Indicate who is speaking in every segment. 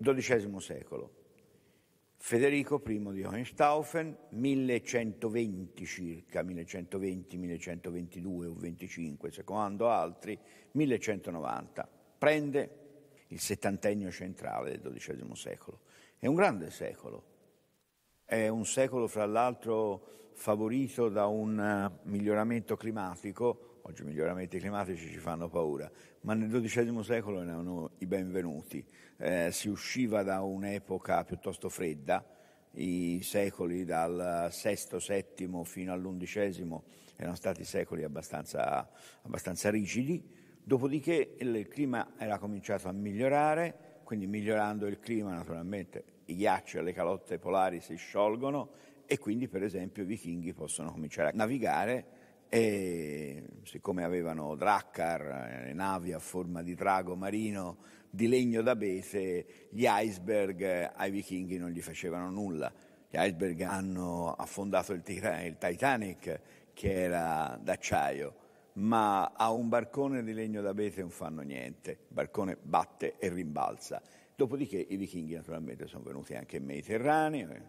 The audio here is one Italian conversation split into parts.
Speaker 1: XII secolo. Federico I di Hohenstaufen, 1120 circa, 1120, 1122 o 25, secondo altri, 1190. Prende il settantennio centrale del XII secolo. È un grande secolo, è un secolo fra l'altro favorito da un eh, miglioramento climatico Oggi i miglioramenti climatici ci fanno paura, ma nel XII secolo erano i benvenuti. Eh, si usciva da un'epoca piuttosto fredda, i secoli dal VI, VII fino all'undicesimo erano stati secoli abbastanza, abbastanza rigidi, dopodiché il clima era cominciato a migliorare, quindi migliorando il clima naturalmente i ghiacci e le calotte polari si sciolgono e quindi per esempio i vichinghi possono cominciare a navigare e siccome avevano Drakkar, eh, navi a forma di drago marino, di legno d'abete, gli iceberg eh, ai vichinghi non gli facevano nulla. Gli iceberg hanno affondato il, il Titanic che era d'acciaio, ma a un barcone di legno d'abete non fanno niente, il barcone batte e rimbalza. Dopodiché i vichinghi naturalmente sono venuti anche in Mediterraneo, eh,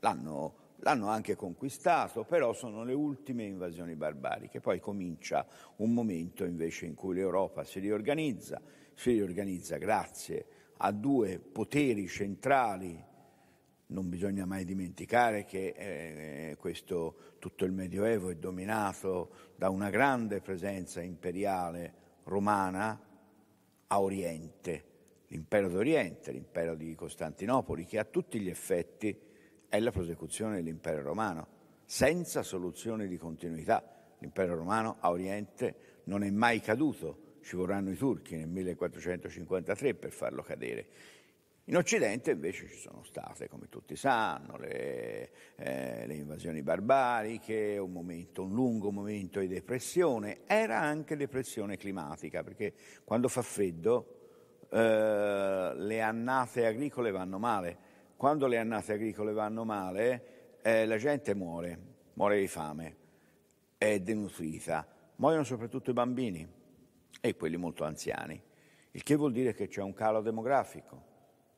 Speaker 1: l'hanno L'hanno anche conquistato, però sono le ultime invasioni barbariche. Poi comincia un momento invece in cui l'Europa si riorganizza, si riorganizza grazie a due poteri centrali. Non bisogna mai dimenticare che eh, questo, tutto il Medioevo è dominato da una grande presenza imperiale romana a Oriente, l'impero d'Oriente, l'impero di Costantinopoli, che a tutti gli effetti è la prosecuzione dell'impero romano, senza soluzione di continuità. L'impero romano a Oriente non è mai caduto, ci vorranno i turchi nel 1453 per farlo cadere. In Occidente invece ci sono state, come tutti sanno, le, eh, le invasioni barbariche, un, momento, un lungo momento di depressione, era anche depressione climatica, perché quando fa freddo eh, le annate agricole vanno male quando le annate agricole vanno male, eh, la gente muore, muore di fame, è denutrita, muoiono soprattutto i bambini e quelli molto anziani, il che vuol dire che c'è un calo demografico.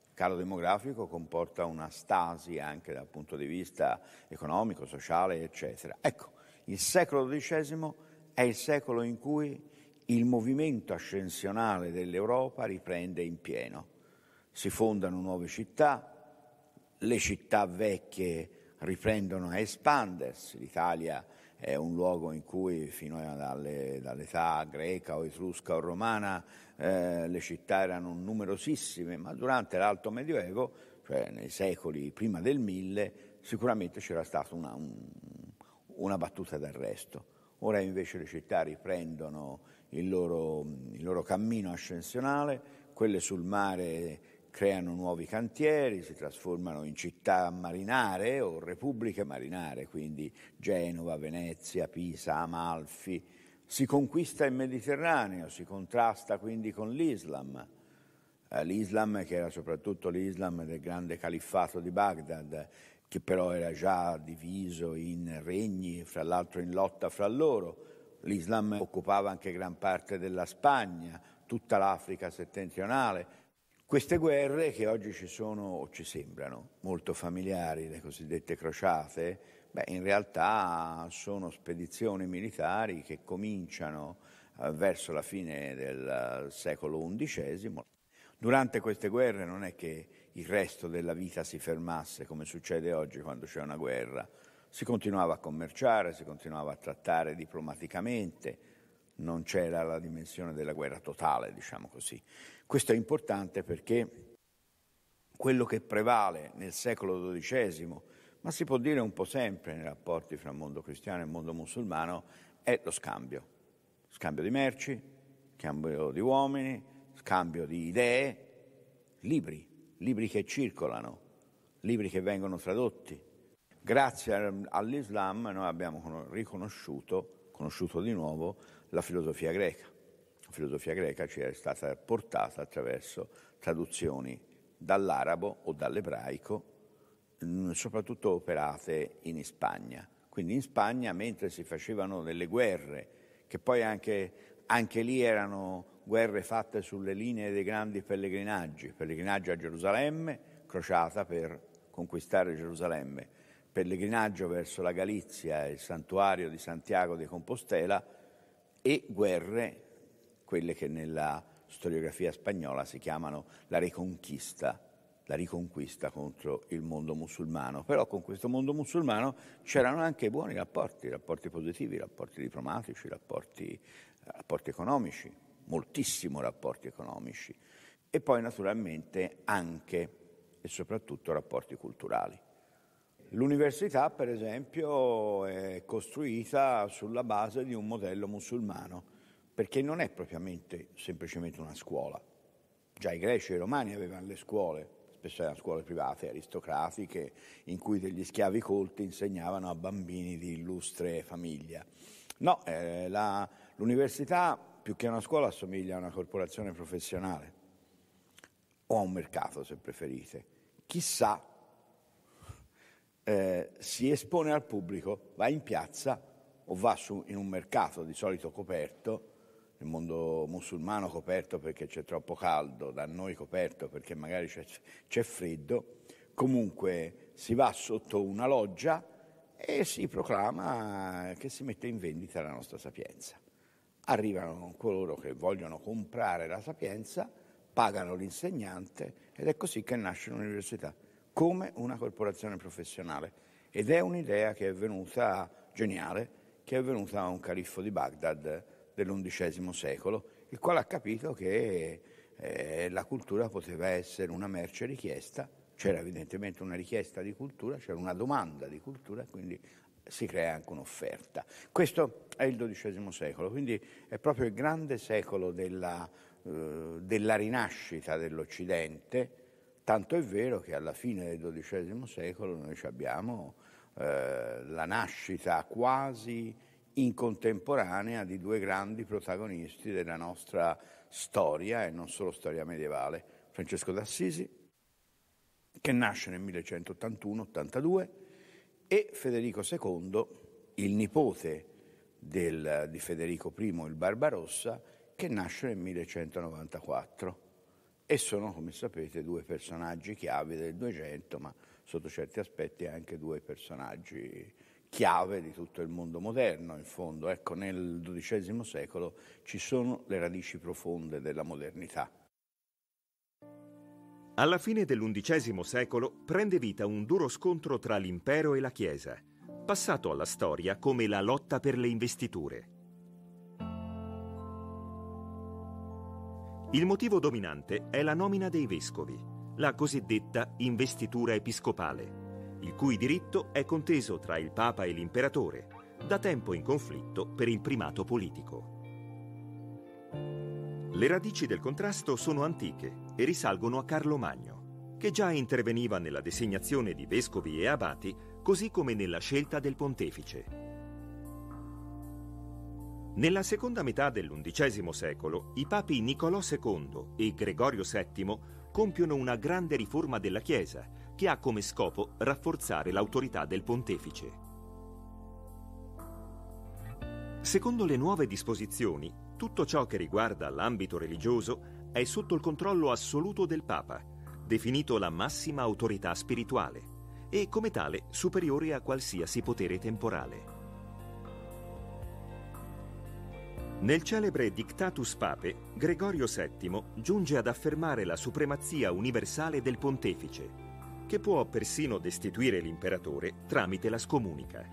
Speaker 1: Il calo demografico comporta una stasi anche dal punto di vista economico, sociale, eccetera. Ecco, il secolo XII è il secolo in cui il movimento ascensionale dell'Europa riprende in pieno. Si fondano nuove città, le città vecchie riprendono a espandersi, l'Italia è un luogo in cui fino alle, dall'età greca o etrusca o romana eh, le città erano numerosissime, ma durante l'Alto Medioevo, cioè nei secoli prima del mille, sicuramente c'era stata una, un, una battuta d'arresto. Ora invece le città riprendono il loro, il loro cammino ascensionale, quelle sul mare creano nuovi cantieri, si trasformano in città marinare o repubbliche marinare, quindi Genova, Venezia, Pisa, Amalfi. Si conquista il Mediterraneo, si contrasta quindi con l'Islam, eh, l'Islam che era soprattutto l'Islam del grande califfato di Baghdad, che però era già diviso in regni, fra l'altro in lotta fra loro. L'Islam occupava anche gran parte della Spagna, tutta l'Africa settentrionale, queste guerre che oggi ci sono o ci sembrano molto familiari, le cosiddette crociate, beh, in realtà sono spedizioni militari che cominciano eh, verso la fine del eh, secolo XI. Durante queste guerre non è che il resto della vita si fermasse come succede oggi quando c'è una guerra, si continuava a commerciare, si continuava a trattare diplomaticamente, non c'era la dimensione della guerra totale, diciamo così. Questo è importante perché quello che prevale nel secolo XII, ma si può dire un po' sempre nei rapporti fra mondo cristiano e mondo musulmano, è lo scambio. Scambio di merci, scambio di uomini, scambio di idee, libri, libri che circolano, libri che vengono tradotti. Grazie all'Islam noi abbiamo riconosciuto, conosciuto di nuovo, la filosofia greca filosofia greca ci è stata portata attraverso traduzioni dall'arabo o dall'ebraico, mm, soprattutto operate in Spagna. Quindi in Spagna, mentre si facevano delle guerre, che poi anche, anche lì erano guerre fatte sulle linee dei grandi pellegrinaggi, pellegrinaggio a Gerusalemme, crociata per conquistare Gerusalemme, pellegrinaggio verso la Galizia, il santuario di Santiago de Compostela e guerre quelle che nella storiografia spagnola si chiamano la reconquista, la riconquista contro il mondo musulmano. Però con questo mondo musulmano c'erano anche buoni rapporti, rapporti positivi, rapporti diplomatici, rapporti, rapporti economici, moltissimo rapporti economici e poi naturalmente anche e soprattutto rapporti culturali. L'università, per esempio, è costruita sulla base di un modello musulmano perché non è propriamente semplicemente una scuola. Già i greci e i romani avevano le scuole, spesso erano scuole private, aristocratiche, in cui degli schiavi colti insegnavano a bambini di illustre famiglia. No, eh, la, l'università più che una scuola assomiglia a una corporazione professionale o a un mercato, se preferite. Chissà, eh, si espone al pubblico, va in piazza o va su, in un mercato di solito coperto il mondo musulmano coperto perché c'è troppo caldo, da noi coperto perché magari c'è, c'è freddo, comunque si va sotto una loggia e si proclama che si mette in vendita la nostra sapienza. Arrivano coloro che vogliono comprare la sapienza, pagano l'insegnante ed è così che nasce l'università, come una corporazione professionale. Ed è un'idea che è venuta geniale, che è venuta da un califfo di Baghdad dell'undicesimo secolo, il quale ha capito che eh, la cultura poteva essere una merce richiesta, c'era evidentemente una richiesta di cultura, c'era una domanda di cultura, quindi si crea anche un'offerta. Questo è il XII secolo, quindi è proprio il grande secolo della, eh, della rinascita dell'Occidente, tanto è vero che alla fine del XII secolo noi abbiamo eh, la nascita quasi in contemporanea di due grandi protagonisti della nostra storia e non solo storia medievale, Francesco d'Assisi, che nasce nel 1181-82, e Federico II, il nipote del, di Federico I il Barbarossa, che nasce nel 1194. E sono, come sapete, due personaggi chiave del 200, ma sotto certi aspetti anche due personaggi chiave di tutto il mondo moderno, in fondo. Ecco, nel XII secolo
Speaker 2: ci sono le radici profonde della modernità. Alla fine dell'undicesimo secolo prende vita un duro scontro tra l'impero e la Chiesa, passato alla storia come la lotta per le investiture. Il motivo dominante è la nomina dei vescovi, la cosiddetta investitura episcopale il cui diritto è conteso tra il Papa e l'imperatore, da tempo in conflitto per il primato politico. Le radici del contrasto sono antiche e risalgono a Carlo Magno, che già interveniva nella designazione di vescovi e abati, così come nella scelta del pontefice. Nella seconda metà dell'undicesimo secolo, i papi Nicolò II e Gregorio VII compiono una grande riforma della Chiesa che ha come scopo rafforzare l'autorità del pontefice. Secondo le nuove disposizioni, tutto ciò che riguarda l'ambito religioso è sotto il controllo assoluto del Papa, definito la massima autorità spirituale e come tale superiore a qualsiasi potere temporale. Nel celebre Dictatus Pape, Gregorio VII giunge ad affermare la supremazia universale del pontefice che può persino destituire l'imperatore tramite la scomunica.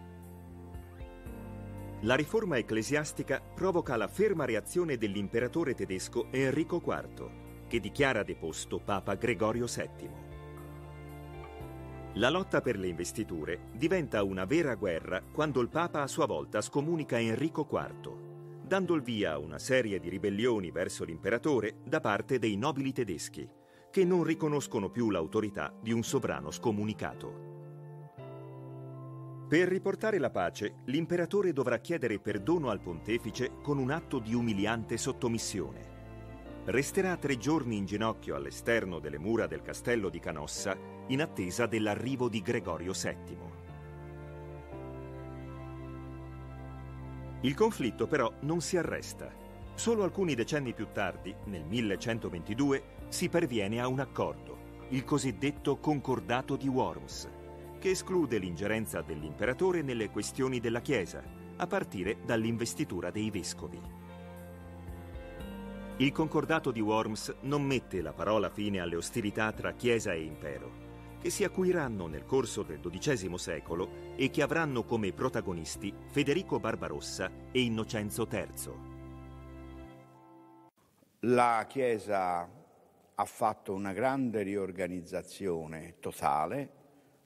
Speaker 2: La riforma ecclesiastica provoca la ferma reazione dell'imperatore tedesco Enrico IV, che dichiara deposto Papa Gregorio VII. La lotta per le investiture diventa una vera guerra quando il Papa a sua volta scomunica Enrico IV, dando il via a una serie di ribellioni verso l'imperatore da parte dei nobili tedeschi che non riconoscono più l'autorità di un sovrano scomunicato. Per riportare la pace, l'imperatore dovrà chiedere perdono al pontefice con un atto di umiliante sottomissione. Resterà tre giorni in ginocchio all'esterno delle mura del castello di Canossa in attesa dell'arrivo di Gregorio VII. Il conflitto però non si arresta. Solo alcuni decenni più tardi, nel 1122, si perviene a un accordo, il cosiddetto Concordato di Worms, che esclude l'ingerenza dell'imperatore nelle questioni della Chiesa, a partire dall'investitura dei vescovi. Il Concordato di Worms non mette la parola fine alle ostilità tra Chiesa e impero, che si acuiranno nel corso del XII secolo e che avranno come protagonisti Federico Barbarossa e Innocenzo III.
Speaker 1: La Chiesa ha fatto una grande riorganizzazione totale,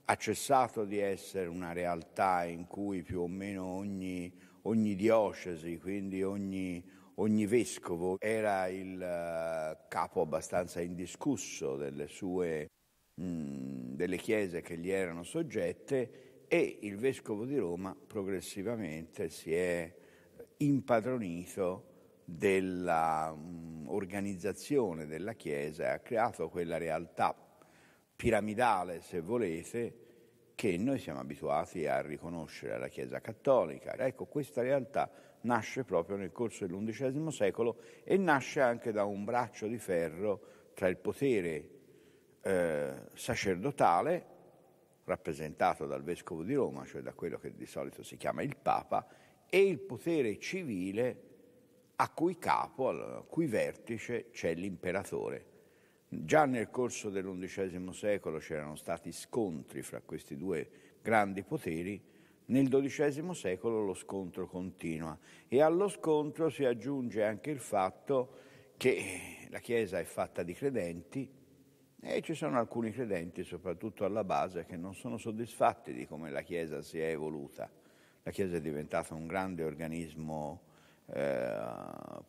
Speaker 1: ha cessato di essere una realtà in cui più o meno ogni, ogni diocesi, quindi ogni, ogni vescovo era il eh, capo abbastanza indiscusso delle sue delle chiese che gli erano soggette e il vescovo di Roma progressivamente si è impadronito dell'organizzazione mm, della Chiesa e ha creato quella realtà piramidale, se volete, che noi siamo abituati a riconoscere alla Chiesa cattolica. Ecco, questa realtà nasce proprio nel corso dell'undicesimo secolo e nasce anche da un braccio di ferro tra il potere eh, sacerdotale, rappresentato dal Vescovo di Roma, cioè da quello che di solito si chiama il Papa, e il potere civile a cui capo, a cui vertice c'è l'imperatore. Già nel corso dell'undicesimo secolo c'erano stati scontri fra questi due grandi poteri, nel XII secolo lo scontro continua e allo scontro si aggiunge anche il fatto che la Chiesa è fatta di credenti e ci sono alcuni credenti, soprattutto alla base, che non sono soddisfatti di come la Chiesa si è evoluta. La Chiesa è diventata un grande organismo eh,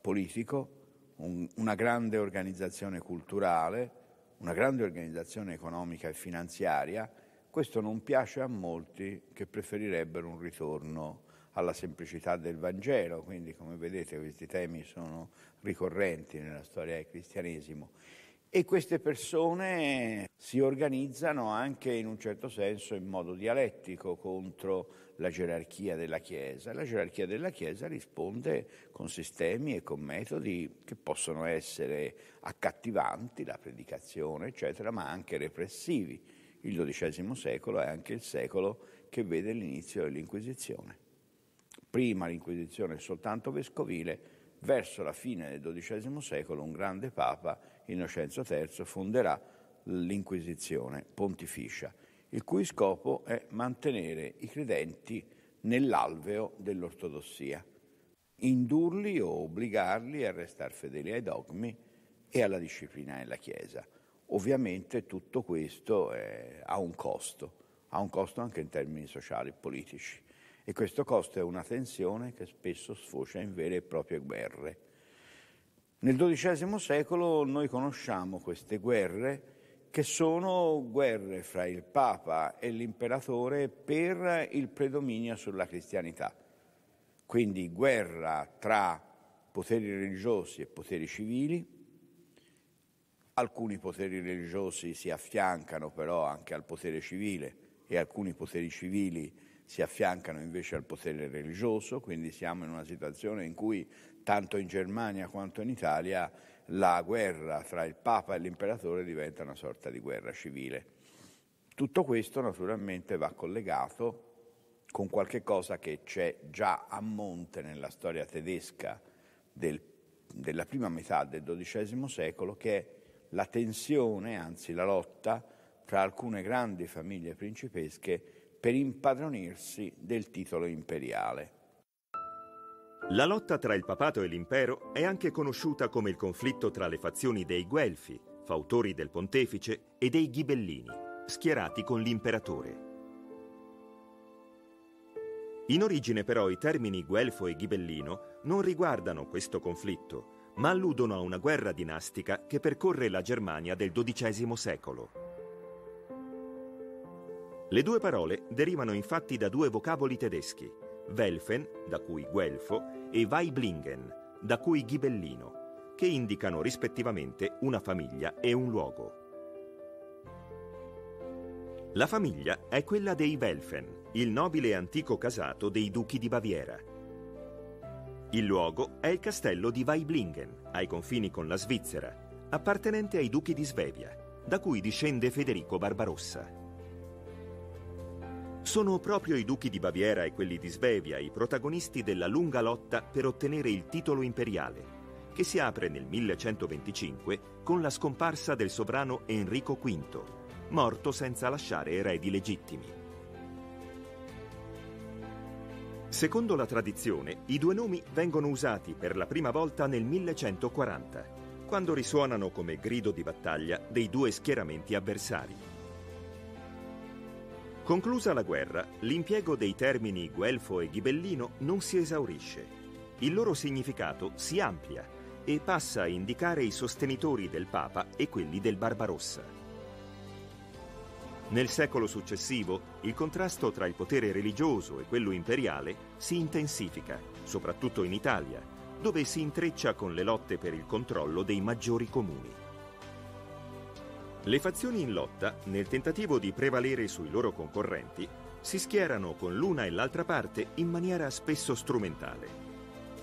Speaker 1: politico, un, una grande organizzazione culturale, una grande organizzazione economica e finanziaria. Questo non piace a molti che preferirebbero un ritorno alla semplicità del Vangelo, quindi come vedete questi temi sono ricorrenti nella storia del cristianesimo. E queste persone si organizzano anche in un certo senso in modo dialettico contro la gerarchia della Chiesa. La gerarchia della Chiesa risponde con sistemi e con metodi che possono essere accattivanti, la predicazione, eccetera, ma anche repressivi. Il XII secolo è anche il secolo che vede l'inizio dell'Inquisizione. Prima l'Inquisizione è soltanto vescovile, verso la fine del XII secolo un grande papa Innocenzo III fonderà l'Inquisizione pontificia, il cui scopo è mantenere i credenti nell'alveo dell'ortodossia, indurli o obbligarli a restare fedeli ai dogmi e alla disciplina della Chiesa. Ovviamente tutto questo è, eh, ha un costo, ha un costo anche in termini sociali e politici e questo costo è una tensione che spesso sfocia in vere e proprie guerre. Nel XII secolo noi conosciamo queste guerre che sono guerre fra il Papa e l'imperatore per il predominio sulla cristianità. Quindi guerra tra poteri religiosi e poteri civili, alcuni poteri religiosi si affiancano però anche al potere civile e alcuni poteri civili si affiancano invece al potere religioso, quindi siamo in una situazione in cui tanto in Germania quanto in Italia la guerra tra il Papa e l'imperatore diventa una sorta di guerra civile. Tutto questo naturalmente va collegato con qualche cosa che c'è già a monte nella storia tedesca del, della prima metà del XII secolo, che è la tensione, anzi la lotta, tra alcune grandi famiglie principesche per impadronirsi
Speaker 2: del titolo imperiale. La lotta tra il papato e l'impero è anche conosciuta come il conflitto tra le fazioni dei Guelfi, fautori del pontefice, e dei Ghibellini, schierati con l'imperatore. In origine però i termini guelfo e ghibellino non riguardano questo conflitto, ma alludono a una guerra dinastica che percorre la Germania del XII secolo. Le due parole derivano infatti da due vocaboli tedeschi, Welfen, da cui Guelfo, e Weiblingen, da cui Ghibellino, che indicano rispettivamente una famiglia e un luogo. La famiglia è quella dei Welfen, il nobile e antico casato dei duchi di Baviera. Il luogo è il castello di Weiblingen, ai confini con la Svizzera, appartenente ai duchi di Svevia, da cui discende Federico Barbarossa. Sono proprio i duchi di Baviera e quelli di Svevia i protagonisti della lunga lotta per ottenere il titolo imperiale, che si apre nel 1125 con la scomparsa del sovrano Enrico V, morto senza lasciare eredi legittimi. Secondo la tradizione, i due nomi vengono usati per la prima volta nel 1140, quando risuonano come grido di battaglia dei due schieramenti avversari. Conclusa la guerra, l'impiego dei termini guelfo e ghibellino non si esaurisce. Il loro significato si amplia e passa a indicare i sostenitori del Papa e quelli del Barbarossa. Nel secolo successivo il contrasto tra il potere religioso e quello imperiale si intensifica, soprattutto in Italia, dove si intreccia con le lotte per il controllo dei maggiori comuni. Le fazioni in lotta, nel tentativo di prevalere sui loro concorrenti, si schierano con l'una e l'altra parte in maniera spesso strumentale.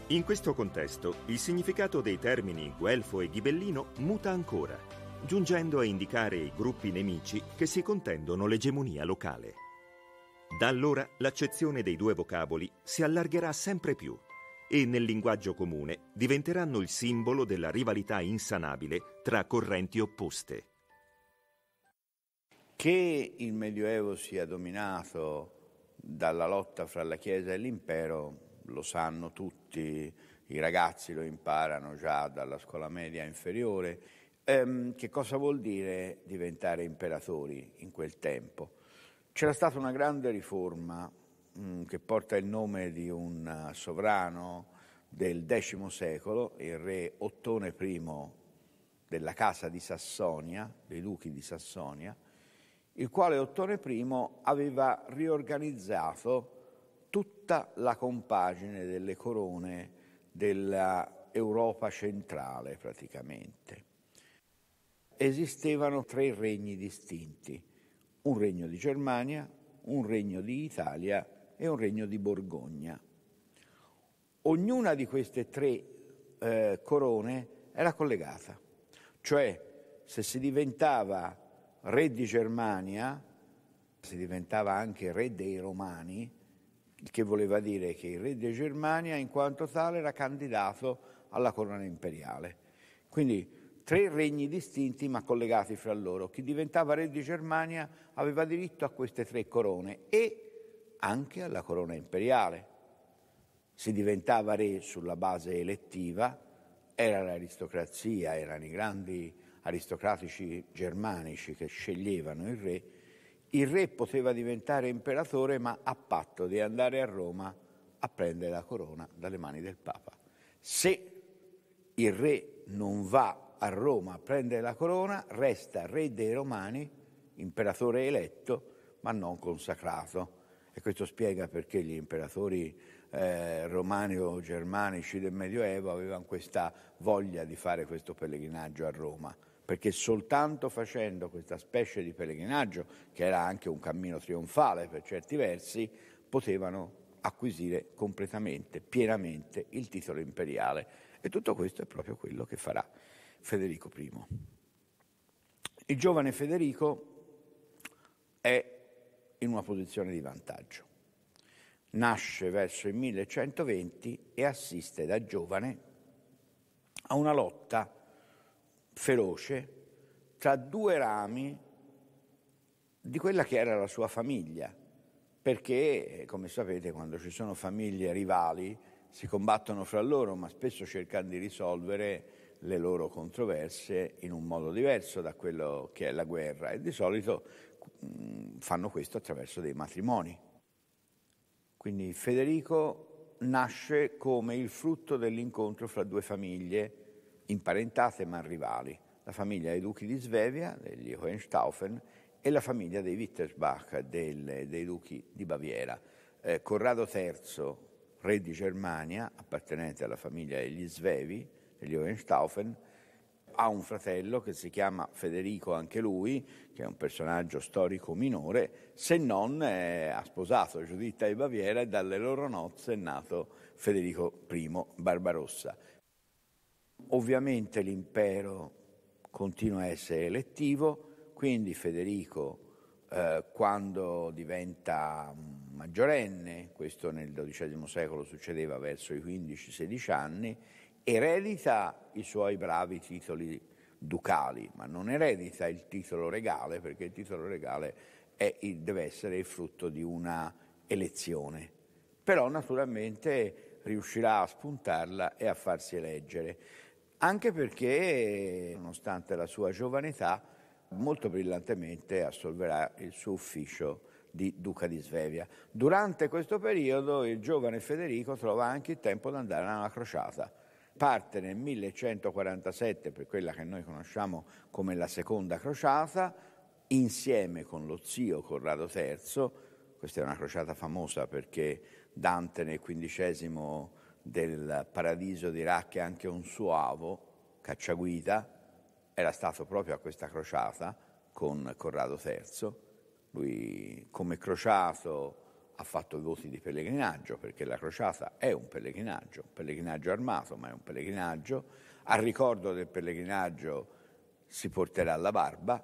Speaker 2: In questo contesto, il significato dei termini guelfo e ghibellino muta ancora, giungendo a indicare i gruppi nemici che si contendono l'egemonia locale. Da allora l'accezione dei due vocaboli si allargherà sempre più e nel linguaggio comune diventeranno il simbolo della rivalità insanabile tra correnti opposte.
Speaker 1: Che il Medioevo sia dominato dalla lotta fra la Chiesa e l'impero lo sanno tutti, i ragazzi lo imparano già dalla scuola media inferiore. Ehm, che cosa vuol dire diventare imperatori in quel tempo? C'era stata una grande riforma mh, mm, che porta il nome di un eh, sovrano del X secolo, il re Ottone I della casa di Sassonia, dei duchi di Sassonia, il quale Ottone I aveva riorganizzato tutta la compagine delle corone dell'Europa centrale praticamente. Esistevano tre regni distinti, un regno di Germania, un regno di Italia e un regno di Borgogna. Ognuna di queste tre eh, corone era collegata, cioè se si diventava re di Germania, si diventava anche re dei Romani, il che voleva dire che il re di Germania in quanto tale era candidato alla corona imperiale. Quindi tre regni distinti ma collegati fra loro. Chi diventava re di Germania aveva diritto a queste tre corone e anche alla corona imperiale. Si diventava re sulla base elettiva, era l'aristocrazia, erano i grandi aristocratici germanici che sceglievano il re, il re poteva diventare imperatore ma a patto di andare a Roma a prendere la corona dalle mani del Papa. Se il re non va a Roma a prendere la corona, resta re dei Romani, imperatore eletto, ma non consacrato. E questo spiega perché gli imperatori eh, romani o germanici del Medioevo avevano questa voglia di fare questo pellegrinaggio a Roma perché soltanto facendo questa specie di pellegrinaggio, che era anche un cammino trionfale per certi versi, potevano acquisire completamente, pienamente il titolo imperiale. E tutto questo è proprio quello che farà Federico I. Il giovane Federico è in una posizione di vantaggio. Nasce verso il 1120 e assiste da giovane a una lotta feroce tra due rami di quella che era la sua famiglia, perché, eh, come sapete, quando ci sono famiglie rivali si combattono fra loro, ma spesso cercano di risolvere le loro controverse in un modo diverso da quello che è la guerra e di solito mh, mm, fanno questo attraverso dei matrimoni. Quindi Federico nasce come il frutto dell'incontro fra due famiglie imparentate ma rivali, la famiglia dei duchi di Svevia, degli Hohenstaufen, e la famiglia dei Wittelsbach, del, dei duchi di Baviera. Eh, Corrado III, re di Germania, appartenente alla famiglia degli Svevi, degli Hohenstaufen, ha un fratello che si chiama Federico anche lui, che è un personaggio storico minore, se non eh, ha sposato Giuditta di Baviera e dalle loro nozze è nato Federico I Barbarossa. Ovviamente l'impero continua a essere elettivo, quindi Federico eh, quando diventa maggiorenne, questo nel XII secolo succedeva verso i 15-16 anni, eredita i suoi bravi titoli ducali, ma non eredita il titolo regale, perché il titolo regale il, deve essere il frutto di una elezione. Però naturalmente riuscirà a spuntarla e a farsi eleggere anche perché, nonostante la sua giovane età, molto brillantemente assolverà il suo ufficio di duca di Svevia. Durante questo periodo il giovane Federico trova anche il tempo di andare alla crociata. Parte nel 1147 per quella che noi conosciamo come la seconda crociata, insieme con lo zio Corrado III. Questa è una crociata famosa perché Dante nel XV del paradiso di Iraq anche un suo avo, Cacciaguida, era stato proprio a questa crociata con Corrado III. Lui come crociato ha fatto voti di pellegrinaggio, perché la crociata è un pellegrinaggio, un pellegrinaggio armato, ma è un pellegrinaggio. Al ricordo del pellegrinaggio si porterà la barba,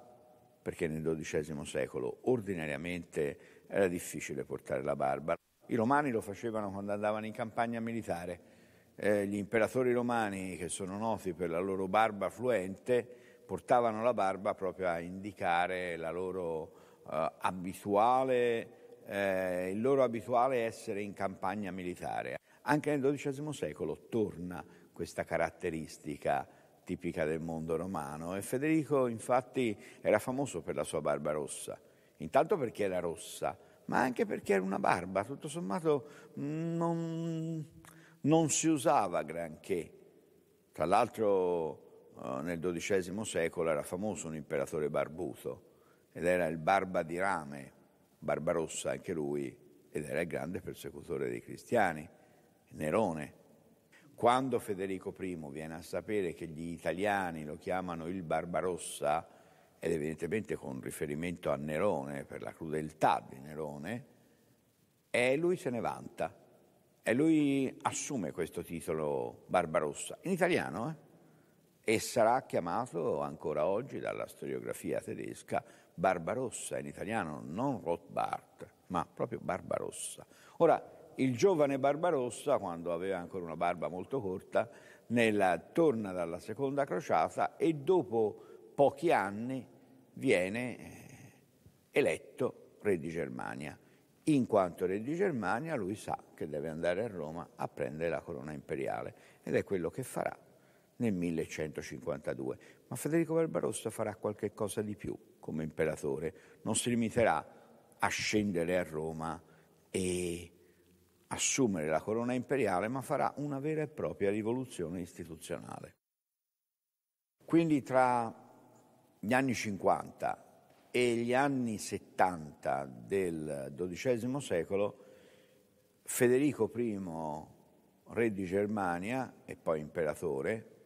Speaker 1: perché nel XII secolo ordinariamente era difficile portare la barba. I romani lo facevano quando andavano in campagna militare. Eh, gli imperatori romani, che sono noti per la loro barba fluente, portavano la barba proprio a indicare loro, eh, abituale, eh, il loro abituale essere in campagna militare. Anche nel XII secolo torna questa caratteristica tipica del mondo romano e Federico infatti era famoso per la sua barba rossa, intanto perché era rossa, ma anche perché era una barba, tutto sommato mm, non, non si usava granché. Tra l'altro eh, nel XII secolo era famoso un imperatore barbuto ed era il Barba di Rame, Barbarossa anche lui, ed era il grande persecutore dei cristiani, Nerone. Quando Federico I viene a sapere che gli italiani lo chiamano il Barbarossa, ed evidentemente con riferimento a Nerone, per la crudeltà di Nerone, e lui se ne vanta. E lui assume questo titolo Barbarossa, in italiano, eh? e sarà chiamato ancora oggi dalla storiografia tedesca Barbarossa, in italiano non Rothbard, ma proprio Barbarossa. Ora, il giovane Barbarossa, quando aveva ancora una barba molto corta, nella, torna dalla seconda crociata e dopo pochi anni viene eh, eletto re di Germania. In quanto re di Germania lui sa che deve andare a Roma a prendere la corona imperiale ed è quello che farà nel 1152. Ma Federico Barbarossa farà qualche cosa di più come imperatore, non si limiterà a scendere a Roma e assumere la corona imperiale, ma farà una vera e propria rivoluzione istituzionale. Quindi tra gli anni 50 e gli anni 70 del XII secolo, Federico I, re di Germania e poi imperatore,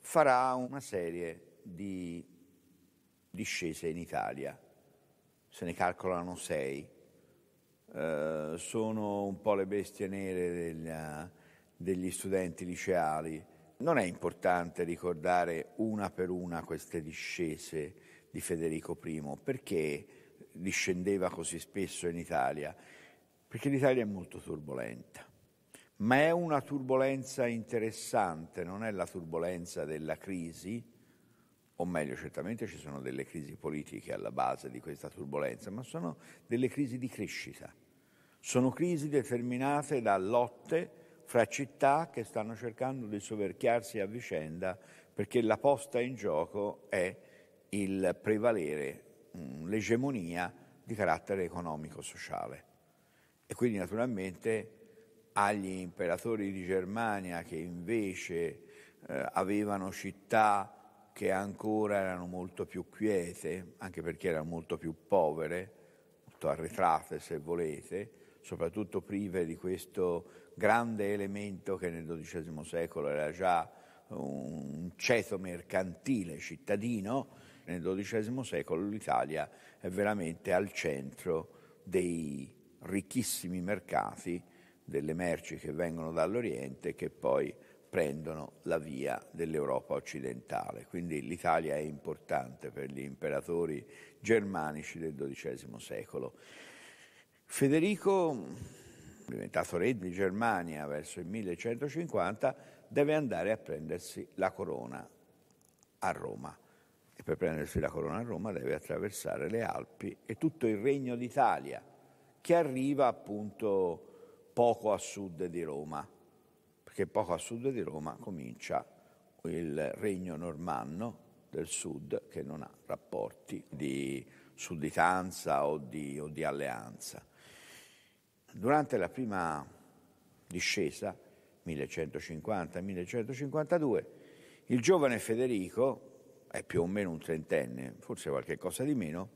Speaker 1: farà una serie di discese in Italia. Se ne calcolano sei. Eh, sono un po' le bestie nere degli, degli studenti liceali non è importante ricordare una per una queste discese di Federico I, perché discendeva così spesso in Italia? Perché l'Italia è molto turbolenta, ma è una turbolenza interessante, non è la turbolenza della crisi, o meglio, certamente ci sono delle crisi politiche alla base di questa turbolenza, ma sono delle crisi di crescita. Sono crisi determinate da lotte fra città che stanno cercando di soverchiarsi a vicenda perché la posta in gioco è il prevalere, mm, l'egemonia di carattere economico-sociale. E quindi naturalmente agli imperatori di Germania che invece eh, avevano città che ancora erano molto più quiete, anche perché erano molto più povere, molto arretrate se volete, soprattutto prive di questo grande elemento che nel XII secolo era già un ceto mercantile cittadino, nel XII secolo l'Italia è veramente al centro dei ricchissimi mercati delle merci che vengono dall'Oriente e che poi prendono la via dell'Europa occidentale. Quindi l'Italia è importante per gli imperatori germanici del XII secolo. Federico diventato re di Germania verso il 1150, deve andare a prendersi la corona a Roma. E per prendersi la corona a Roma deve attraversare le Alpi e tutto il Regno d'Italia, che arriva appunto poco a sud di Roma, perché poco a sud di Roma comincia il Regno normanno del sud che non ha rapporti di sudditanza o di, o di alleanza. Durante la prima discesa, 1150-1152, il giovane Federico, è più o meno un trentenne, forse qualche cosa di meno,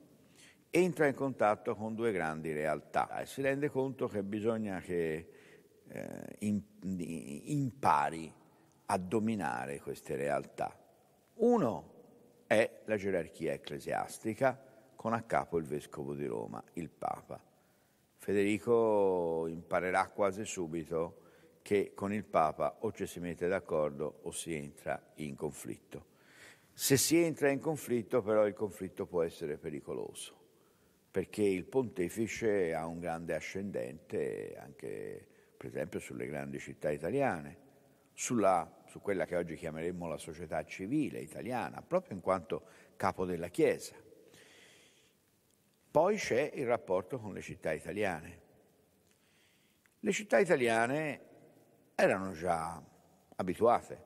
Speaker 1: entra in contatto con due grandi realtà e si rende conto che bisogna che eh, impari a dominare queste realtà. Uno è la gerarchia ecclesiastica con a capo il vescovo di Roma, il Papa Federico imparerà quasi subito che con il Papa o ci si mette d'accordo o si entra in conflitto. Se si entra in conflitto però il conflitto può essere pericoloso, perché il pontefice ha un grande ascendente anche per esempio sulle grandi città italiane, sulla, su quella che oggi chiameremmo la società civile italiana, proprio in quanto capo della Chiesa. Poi c'è il rapporto con le città italiane. Le città italiane erano già abituate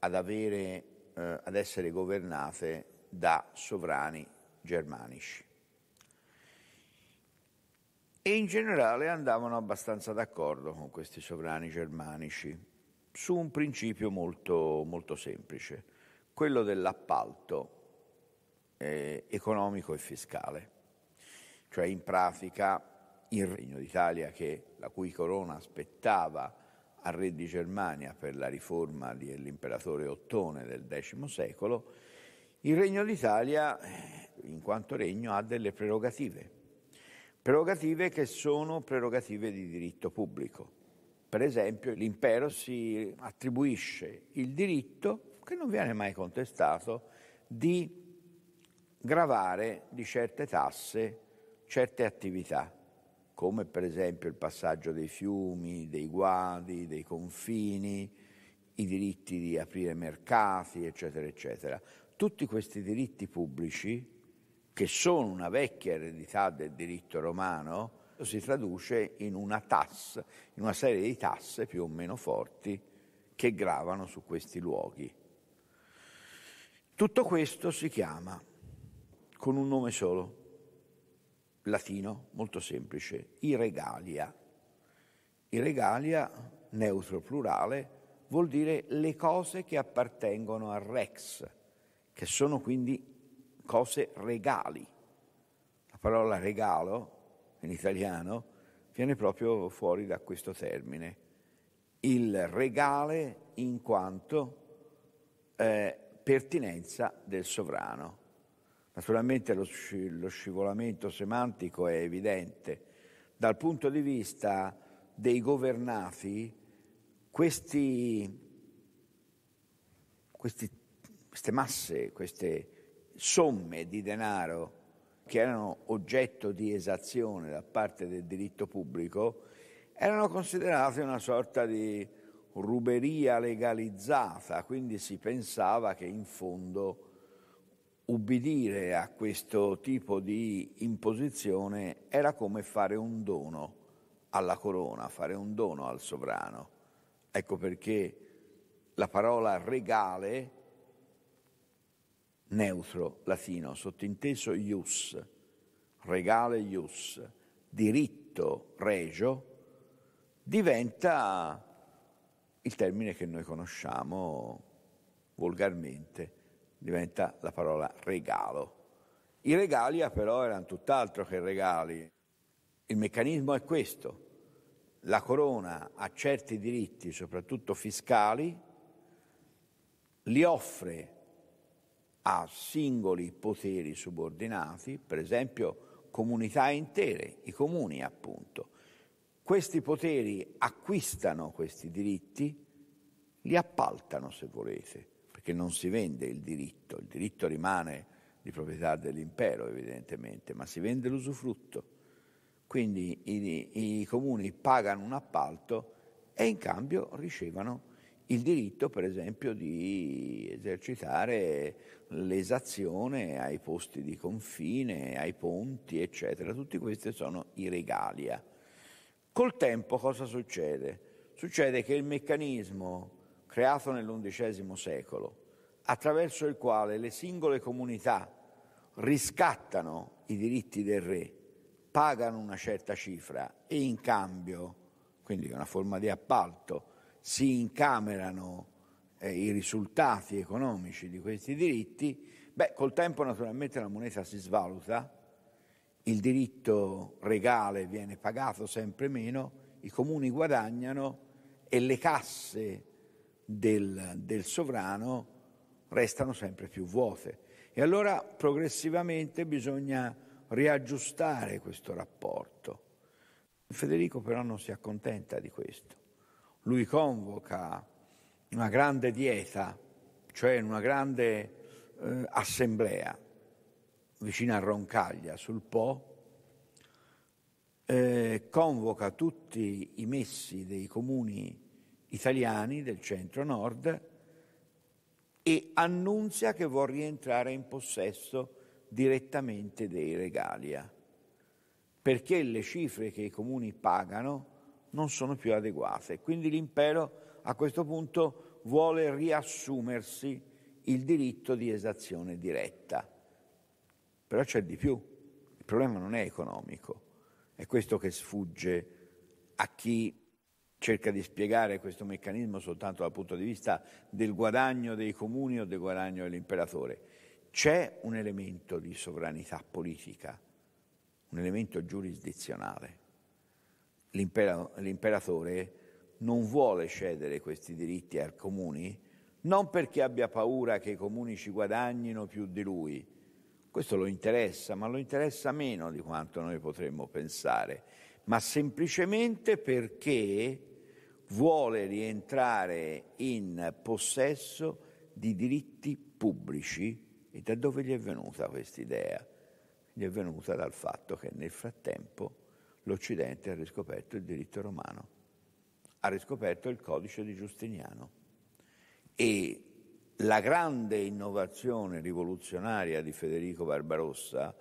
Speaker 1: ad, avere, eh, ad essere governate da sovrani germanici e in generale andavano abbastanza d'accordo con questi sovrani germanici su un principio molto, molto semplice, quello dell'appalto eh, economico e fiscale cioè in pratica il Regno d'Italia, che, la cui corona spettava al re di Germania per la riforma dell'imperatore Ottone del X secolo, il Regno d'Italia, eh, in quanto regno, ha delle prerogative, prerogative che sono prerogative di diritto pubblico. Per esempio, l'impero si attribuisce il diritto, che non viene mai contestato, di gravare di certe tasse certe attività, come per esempio il passaggio dei fiumi, dei guadi, dei confini, i diritti di aprire mercati, eccetera, eccetera. Tutti questi diritti pubblici, che sono una vecchia eredità del diritto romano, si traduce in una tassa, in una serie di tasse più o meno forti che gravano su questi luoghi. Tutto questo si chiama con un nome solo, latino, molto semplice, i regalia. I regalia, neutro plurale, vuol dire le cose che appartengono al rex, che sono quindi cose regali. La parola regalo in italiano viene proprio fuori da questo termine. Il regale in quanto eh, pertinenza del sovrano. Naturalmente lo, sci- lo scivolamento semantico è evidente. Dal punto di vista dei governati, questi, questi, queste masse, queste somme di denaro che erano oggetto di esazione da parte del diritto pubblico, erano considerate una sorta di ruberia legalizzata, quindi si pensava che in fondo ubbidire a questo tipo di imposizione era come fare un dono alla corona, fare un dono al sovrano. Ecco perché la parola regale, neutro latino, sottinteso ius, regale ius, diritto regio, diventa il termine che noi conosciamo volgarmente diventa la parola regalo. I regali ah, però erano tutt'altro che regali. Il meccanismo è questo. La corona ha certi diritti, soprattutto fiscali, li offre a singoli poteri subordinati, per esempio comunità intere, i comuni appunto. Questi poteri acquistano questi diritti, li appaltano se volete che non si vende il diritto, il diritto rimane di proprietà dell'impero evidentemente, ma si vende l'usufrutto. Quindi i, i comuni pagano un appalto e in cambio ricevono il diritto, per esempio, di esercitare l'esazione ai posti di confine, ai ponti, eccetera. Tutti questi sono i regalia. Col tempo cosa succede? Succede che il meccanismo creato nell'undicesimo secolo, attraverso il quale le singole comunità riscattano i diritti del re, pagano una certa cifra e in cambio, quindi è una forma di appalto, si incamerano eh, i risultati economici di questi diritti, beh, col tempo naturalmente la moneta si svaluta, il diritto regale viene pagato sempre meno, i comuni guadagnano e le casse del, del sovrano restano sempre più vuote. E allora progressivamente bisogna riaggiustare questo rapporto. Federico però non si accontenta di questo. Lui convoca una grande dieta, cioè una grande eh, assemblea vicino a Roncaglia sul Po, eh, convoca tutti i messi dei comuni italiani del centro-nord e annunzia che vuol rientrare in possesso direttamente dei regalia, perché le cifre che i comuni pagano non sono più adeguate. Quindi l'impero a questo punto vuole riassumersi il diritto di esazione diretta. Però c'è di più, il problema non è economico, è questo che sfugge a chi cerca di spiegare questo meccanismo soltanto dal punto di vista del guadagno dei comuni o del guadagno dell'imperatore. C'è un elemento di sovranità politica, un elemento giurisdizionale. L'impera- l'imperatore non vuole cedere questi diritti ai comuni non perché abbia paura che i comuni ci guadagnino più di lui. Questo lo interessa, ma lo interessa meno di quanto noi potremmo pensare, ma semplicemente perché vuole rientrare in possesso di diritti pubblici. E da dove gli è venuta questa idea? Gli è venuta dal fatto che nel frattempo l'Occidente ha riscoperto il diritto romano, ha riscoperto il codice di Giustiniano e la grande innovazione rivoluzionaria di Federico Barbarossa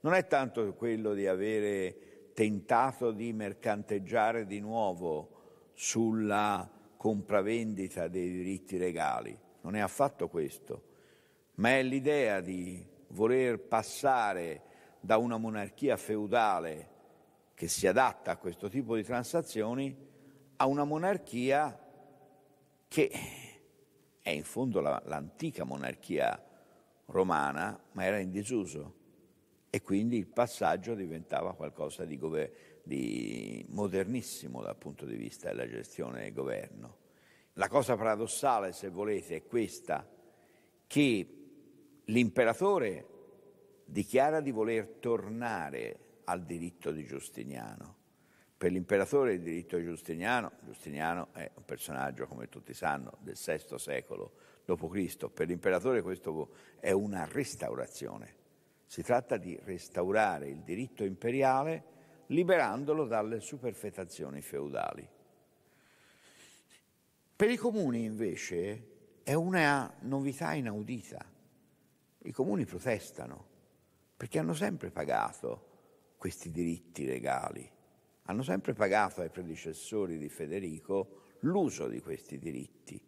Speaker 1: non è tanto quello di avere tentato di mercanteggiare di nuovo sulla compravendita dei diritti regali, non è affatto questo, ma è l'idea di voler passare da una monarchia feudale che si adatta a questo tipo di transazioni a una monarchia che è in fondo la, l'antica monarchia romana, ma era in disuso e quindi il passaggio diventava qualcosa di governo di modernissimo dal punto di vista della gestione del governo. La cosa paradossale, se volete, è questa, che l'imperatore dichiara di voler tornare al diritto di Giustiniano. Per l'imperatore il diritto di Giustiniano, Giustiniano è un personaggio, come tutti sanno, del VI secolo d.C., per l'imperatore questo è una restaurazione. Si tratta di restaurare il diritto imperiale liberandolo dalle superfetazioni feudali. Per i comuni invece è una novità inaudita. I comuni protestano perché hanno sempre pagato questi diritti regali, hanno sempre pagato ai predecessori di Federico l'uso di questi diritti.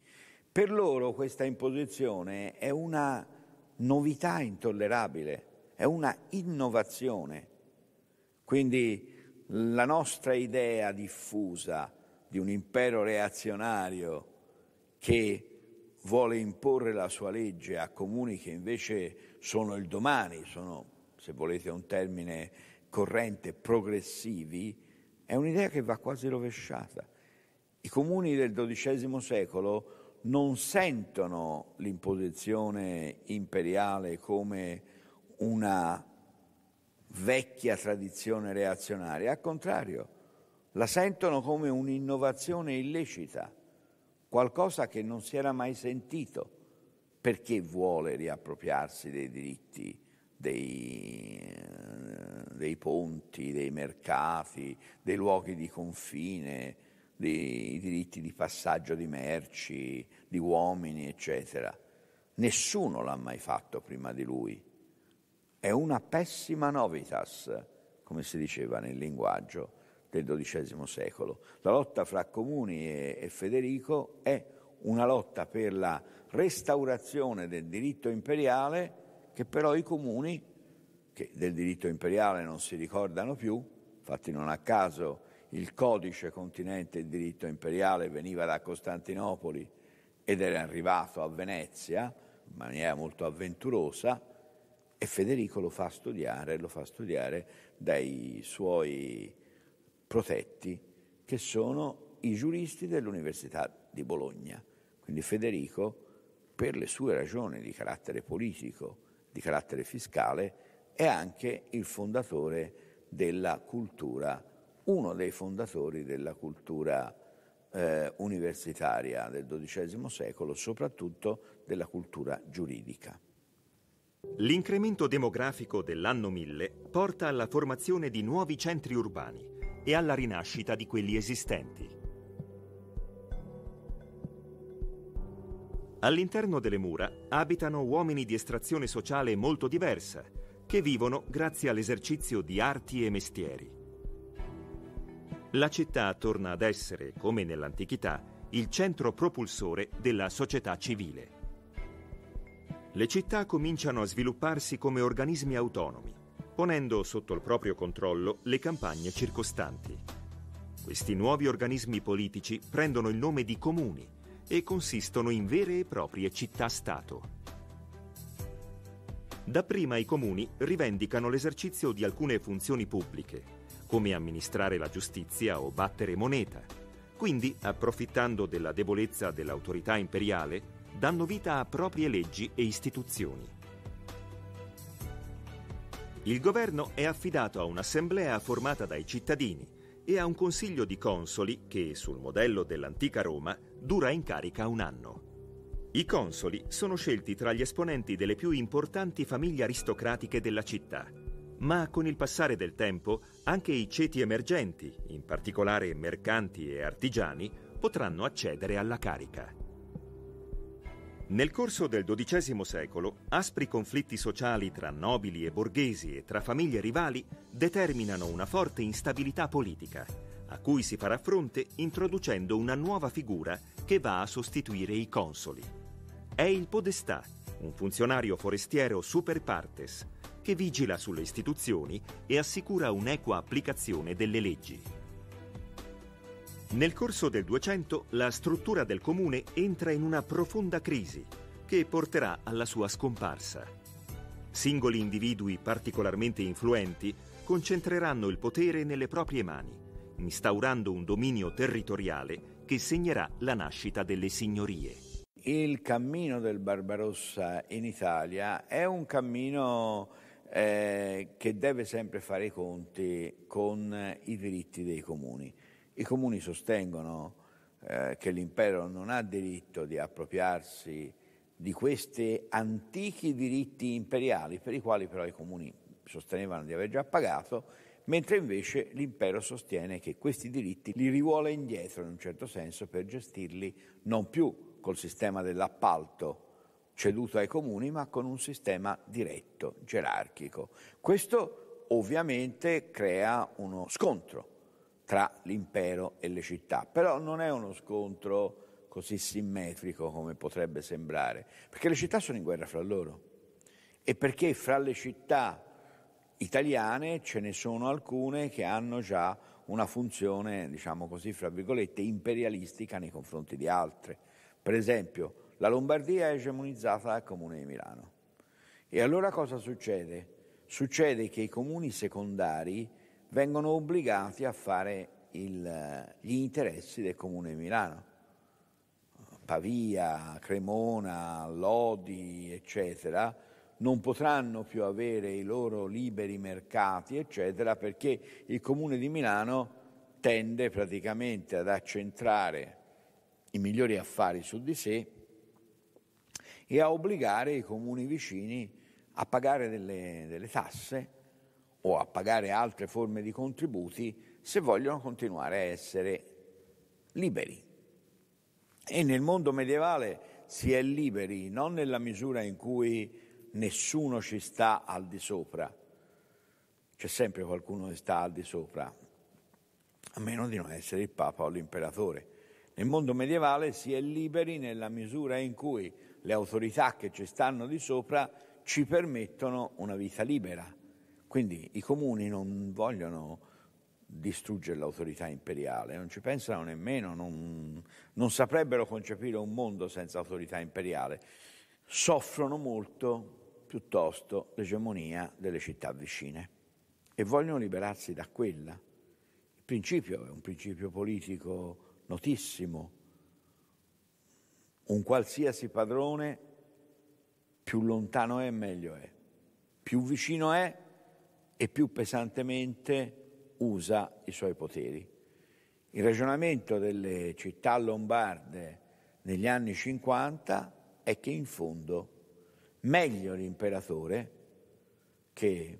Speaker 1: Per loro questa imposizione è una novità intollerabile, è una innovazione quindi la nostra idea diffusa di un impero reazionario che vuole imporre la sua legge a comuni che invece sono il domani, sono, se volete un termine corrente, progressivi, è un'idea che va quasi rovesciata. I comuni del XII secolo non sentono l'imposizione imperiale come una vecchia tradizione reazionaria, al contrario, la sentono come un'innovazione illecita, qualcosa che non si era mai sentito, perché vuole riappropriarsi dei diritti dei, dei ponti, dei mercati, dei luoghi di confine, dei diritti di passaggio di merci, di uomini, eccetera. Nessuno l'ha mai fatto prima di lui è una pessima novitas, come si diceva nel linguaggio del XII secolo. La lotta fra Comuni e, Federico è una lotta per la restaurazione del diritto imperiale che però i comuni, che del diritto imperiale non si ricordano più, infatti non a caso il codice continente del diritto imperiale veniva da Costantinopoli ed era arrivato a Venezia in maniera molto avventurosa, e Federico lo fa studiare, lo fa studiare dai suoi protetti, che sono i giuristi dell'Università di Bologna. Quindi Federico, per le sue ragioni di carattere politico, di carattere fiscale, è anche il fondatore della cultura, uno dei fondatori della cultura eh, universitaria del XII secolo, soprattutto della cultura
Speaker 2: giuridica. L'incremento demografico dell'anno 1000 porta alla formazione di nuovi centri urbani e alla rinascita di quelli esistenti. All'interno delle mura abitano uomini di estrazione sociale molto diversa, che vivono grazie all'esercizio di arti e mestieri. La città torna ad essere, come nell'antichità, il centro propulsore della società civile le città cominciano a svilupparsi come organismi autonomi, ponendo sotto il proprio controllo le campagne circostanti. Questi nuovi organismi politici prendono il nome di comuni e consistono in vere e proprie città-stato. Dapprima i comuni rivendicano l'esercizio di alcune funzioni pubbliche, come amministrare la giustizia o battere moneta. Quindi, approfittando della debolezza dell'autorità imperiale, danno vita a proprie leggi e istituzioni. Il governo è affidato a un'assemblea formata dai cittadini e a un consiglio di consoli che, sul modello dell'antica Roma, dura in carica un anno. I consoli sono scelti tra gli esponenti delle più importanti famiglie aristocratiche della città, ma con il passare del tempo anche i ceti emergenti, in particolare mercanti e artigiani, potranno accedere alla carica. Nel corso del XII secolo, aspri conflitti sociali tra nobili e borghesi e tra famiglie rivali determinano una forte instabilità politica, a cui si farà fronte introducendo una nuova figura che va a sostituire i consoli. È il podestà, un funzionario forestiero super partes, che vigila sulle istituzioni e assicura un'equa applicazione delle leggi. Nel corso del 200 la struttura del comune entra in una profonda crisi che porterà alla sua scomparsa. Singoli individui particolarmente influenti concentreranno il potere nelle proprie mani, instaurando un dominio territoriale che segnerà la nascita delle signorie.
Speaker 1: Il cammino del Barbarossa in Italia è un cammino eh, che deve sempre fare i conti con eh, i diritti dei comuni i comuni sostengono eh, che l'impero non ha diritto di appropriarsi di questi antichi diritti imperiali, per i quali però i comuni sostenevano di aver già pagato, mentre invece l'impero sostiene che questi diritti li rivuole indietro in un certo senso per gestirli non più col sistema dell'appalto ceduto ai comuni, ma con un sistema diretto, gerarchico. Questo ovviamente crea uno scontro tra l'impero e le città. Però non è uno scontro così simmetrico come potrebbe sembrare, perché le città sono in guerra fra loro e perché fra le città italiane ce ne sono alcune che hanno già una funzione, diciamo così, fra virgolette, imperialistica nei confronti di altre. Per esempio, la Lombardia è egemonizzata dal comune di Milano. E allora cosa succede? Succede che i comuni secondari vengono obbligati a fare il, gli interessi del Comune di Milano. Pavia, Cremona, Lodi, eccetera, non potranno più avere i loro liberi mercati, eccetera, perché il Comune di Milano tende praticamente ad accentrare i migliori affari su di sé e a obbligare i comuni vicini a pagare delle, delle tasse o a pagare altre forme di contributi se vogliono continuare a essere liberi. E nel mondo medievale si è liberi non nella misura in cui nessuno ci sta al di sopra, c'è sempre qualcuno che sta al di sopra, a meno di non essere il Papa o l'imperatore. Nel mondo medievale si è liberi nella misura in cui le autorità che ci stanno di sopra ci permettono una vita libera quindi i comuni non vogliono distruggere l'autorità imperiale, non ci pensano nemmeno, non, non saprebbero concepire un mondo senza autorità imperiale. Soffrono molto piuttosto l'egemonia delle città vicine e vogliono liberarsi da quella. Il principio è un principio politico notissimo. Un qualsiasi padrone più lontano è meglio è, più vicino è e più pesantemente usa i suoi poteri. Il ragionamento delle città lombarde negli anni 50 è che in fondo meglio l'imperatore che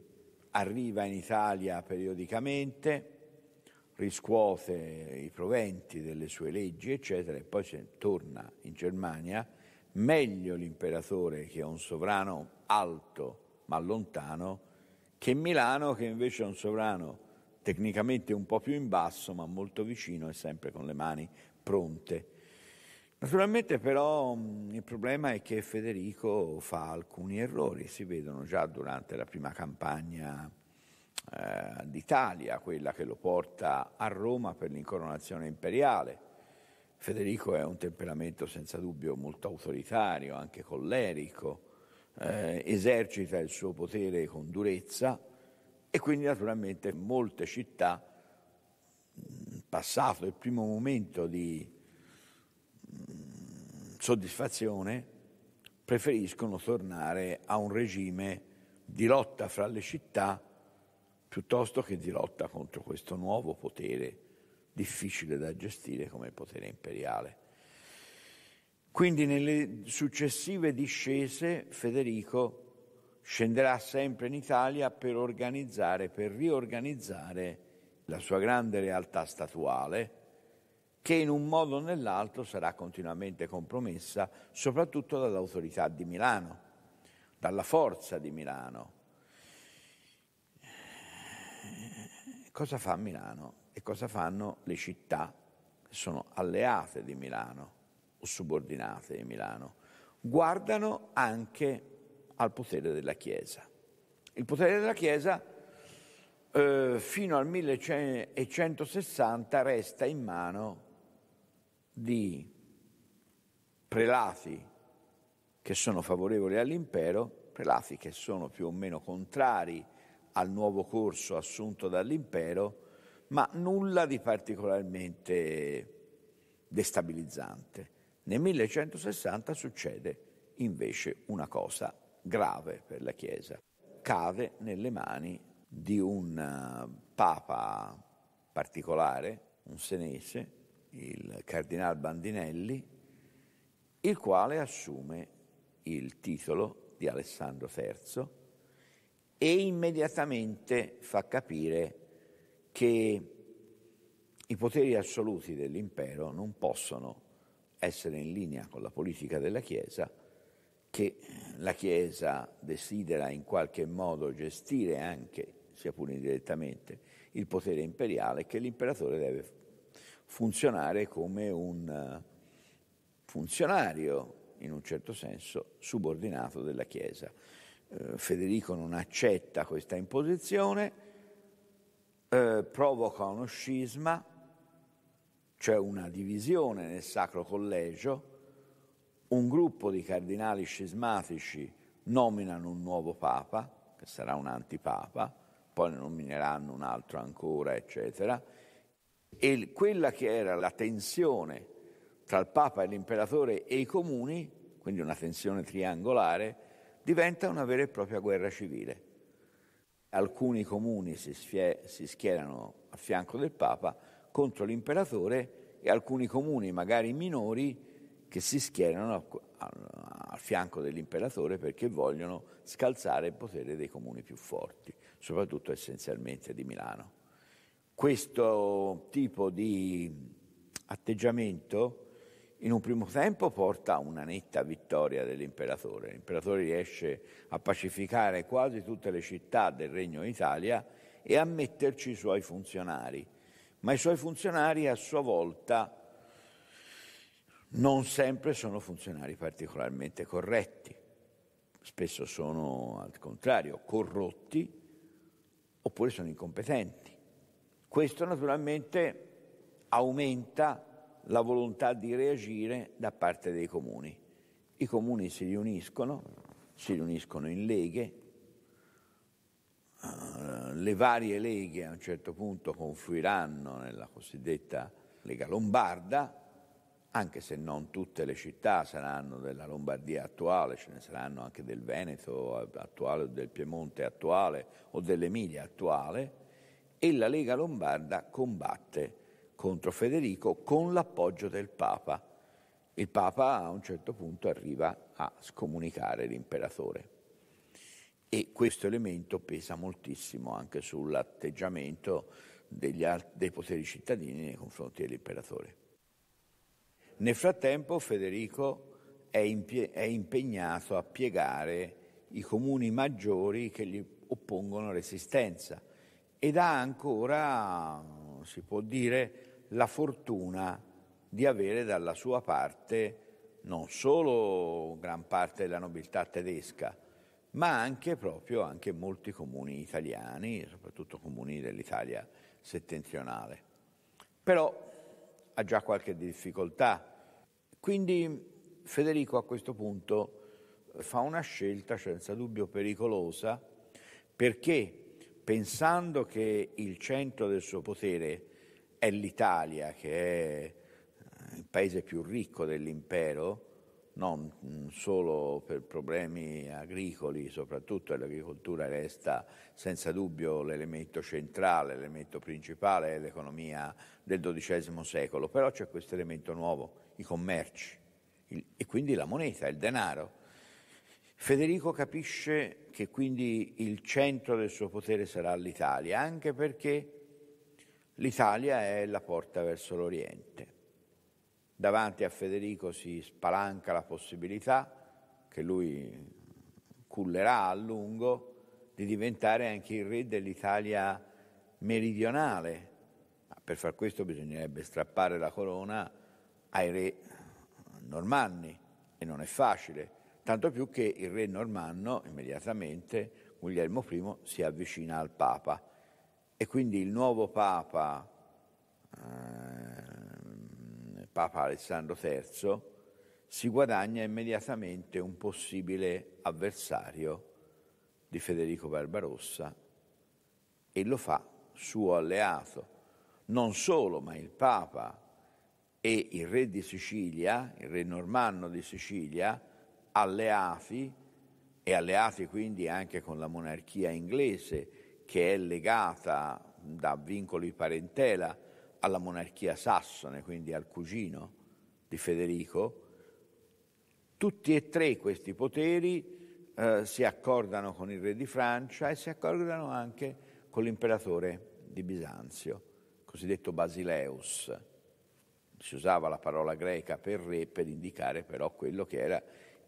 Speaker 1: arriva in Italia periodicamente, riscuote i proventi delle sue leggi, eccetera, e poi se torna in Germania, meglio l'imperatore che è un sovrano alto ma lontano che Milano che invece è un sovrano tecnicamente un po' più in basso ma molto vicino e sempre con le mani pronte. Naturalmente però il problema è che Federico fa alcuni errori, si vedono già durante la prima campagna eh, d'Italia, quella che lo porta a Roma per l'incoronazione imperiale. Federico è un temperamento senza dubbio molto autoritario, anche collerico, eh, esercita il suo potere con durezza e quindi naturalmente molte città, passato il primo momento di soddisfazione, preferiscono tornare a un regime di lotta fra le città piuttosto che di lotta contro questo nuovo potere difficile da gestire come il potere imperiale. Quindi nelle successive discese Federico scenderà sempre in Italia per organizzare, per riorganizzare la sua grande realtà statuale, che in un modo o nell'altro sarà continuamente compromessa, soprattutto dall'autorità di Milano, dalla forza di Milano. Cosa fa Milano e cosa fanno le città che sono alleate di Milano? subordinate di Milano, guardano anche al potere della Chiesa. Il potere della Chiesa eh, fino al 1160 resta in mano di prelati che sono favorevoli all'impero, prelati che sono più o meno contrari al nuovo corso assunto dall'impero, ma nulla di particolarmente destabilizzante. Nel 1160 succede invece una cosa grave per la Chiesa. Cade nelle mani di un eh, papa particolare, un senese, il cardinal Bandinelli, il quale assume il titolo di Alessandro III e immediatamente fa capire che i poteri assoluti dell'impero non possono essere in linea con la politica della Chiesa, che la Chiesa desidera in qualche modo gestire anche, sia pure indirettamente, il potere imperiale, che l'imperatore deve funzionare come un eh, funzionario, in un certo senso, subordinato della Chiesa. Eh, Federico non accetta questa imposizione, eh, provoca uno scisma, c'è una divisione nel Sacro Collegio, un gruppo di cardinali scismatici nominano un nuovo Papa, che sarà un antipapa, poi ne nomineranno un altro ancora, eccetera, e quella che era la tensione tra il Papa e l'imperatore e i comuni, quindi una tensione triangolare, diventa una vera e propria guerra civile. Alcuni comuni si, sfie- si schierano a fianco del Papa, contro l'imperatore e alcuni comuni, magari minori, che si schierano al fianco dell'imperatore perché vogliono scalzare il potere dei comuni più forti, soprattutto essenzialmente di Milano. Questo tipo di atteggiamento in un primo tempo porta a una netta vittoria dell'imperatore. L'imperatore riesce a pacificare quasi tutte le città del Regno d'Italia e a metterci i suoi funzionari ma i suoi funzionari a sua volta non sempre sono funzionari particolarmente corretti, spesso sono al contrario corrotti oppure sono incompetenti. Questo naturalmente aumenta la volontà di reagire da parte dei comuni. I comuni si riuniscono, si riuniscono in leghe, eh, le varie leghe a un certo punto confluiranno nella cosiddetta Lega Lombarda, anche se non tutte le città saranno della Lombardia attuale, ce ne saranno anche del Veneto attuale o del Piemonte attuale o dell'Emilia attuale, e la Lega Lombarda combatte contro Federico con l'appoggio del Papa. Il Papa a un certo punto arriva a scomunicare l'imperatore e questo elemento pesa moltissimo anche sull'atteggiamento degli, dei poteri cittadini nei confronti dell'imperatore. Nel frattempo Federico è, impie- è impegnato a piegare i comuni maggiori che gli oppongono resistenza ed ha ancora, si può dire, la fortuna di avere dalla sua parte non solo gran parte della nobiltà tedesca, ma anche proprio anche molti comuni italiani, soprattutto comuni dell'Italia settentrionale. Però ha già qualche difficoltà. Quindi Federico a questo punto eh, fa una scelta senza dubbio pericolosa perché pensando che il centro del suo potere è l'Italia, che è eh, il paese più ricco dell'impero, non mm, solo per problemi agricoli, soprattutto l'agricoltura resta senza dubbio l'elemento centrale, l'elemento principale dell'economia del XII secolo, però c'è questo elemento nuovo, i commerci il, e quindi la moneta, il denaro. Federico capisce che quindi il centro del suo potere sarà l'Italia, anche perché l'Italia è la porta verso l'Oriente. Davanti a Federico si spalanca la possibilità, che lui cullerà a lungo, di diventare anche il re dell'Italia meridionale. Ma per far questo bisognerebbe strappare la corona ai re normanni e non è facile, tanto più che il re normanno immediatamente, Guglielmo I, si avvicina al Papa e quindi il nuovo Papa eh, Papa Alessandro III, si guadagna immediatamente un possibile avversario di Federico Barbarossa e lo fa suo alleato. Non solo, ma il Papa e il re di Sicilia, il re normanno di Sicilia, alleati e alleati quindi anche con la monarchia inglese che è legata da vincoli di parentela alla monarchia sassone, quindi al cugino di Federico, tutti e tre questi poteri eh, si accordano con il re di Francia e si accordano anche con l'imperatore di Bisanzio, cosiddetto Basileus. Si usava la parola greca per re per indicare però quello che era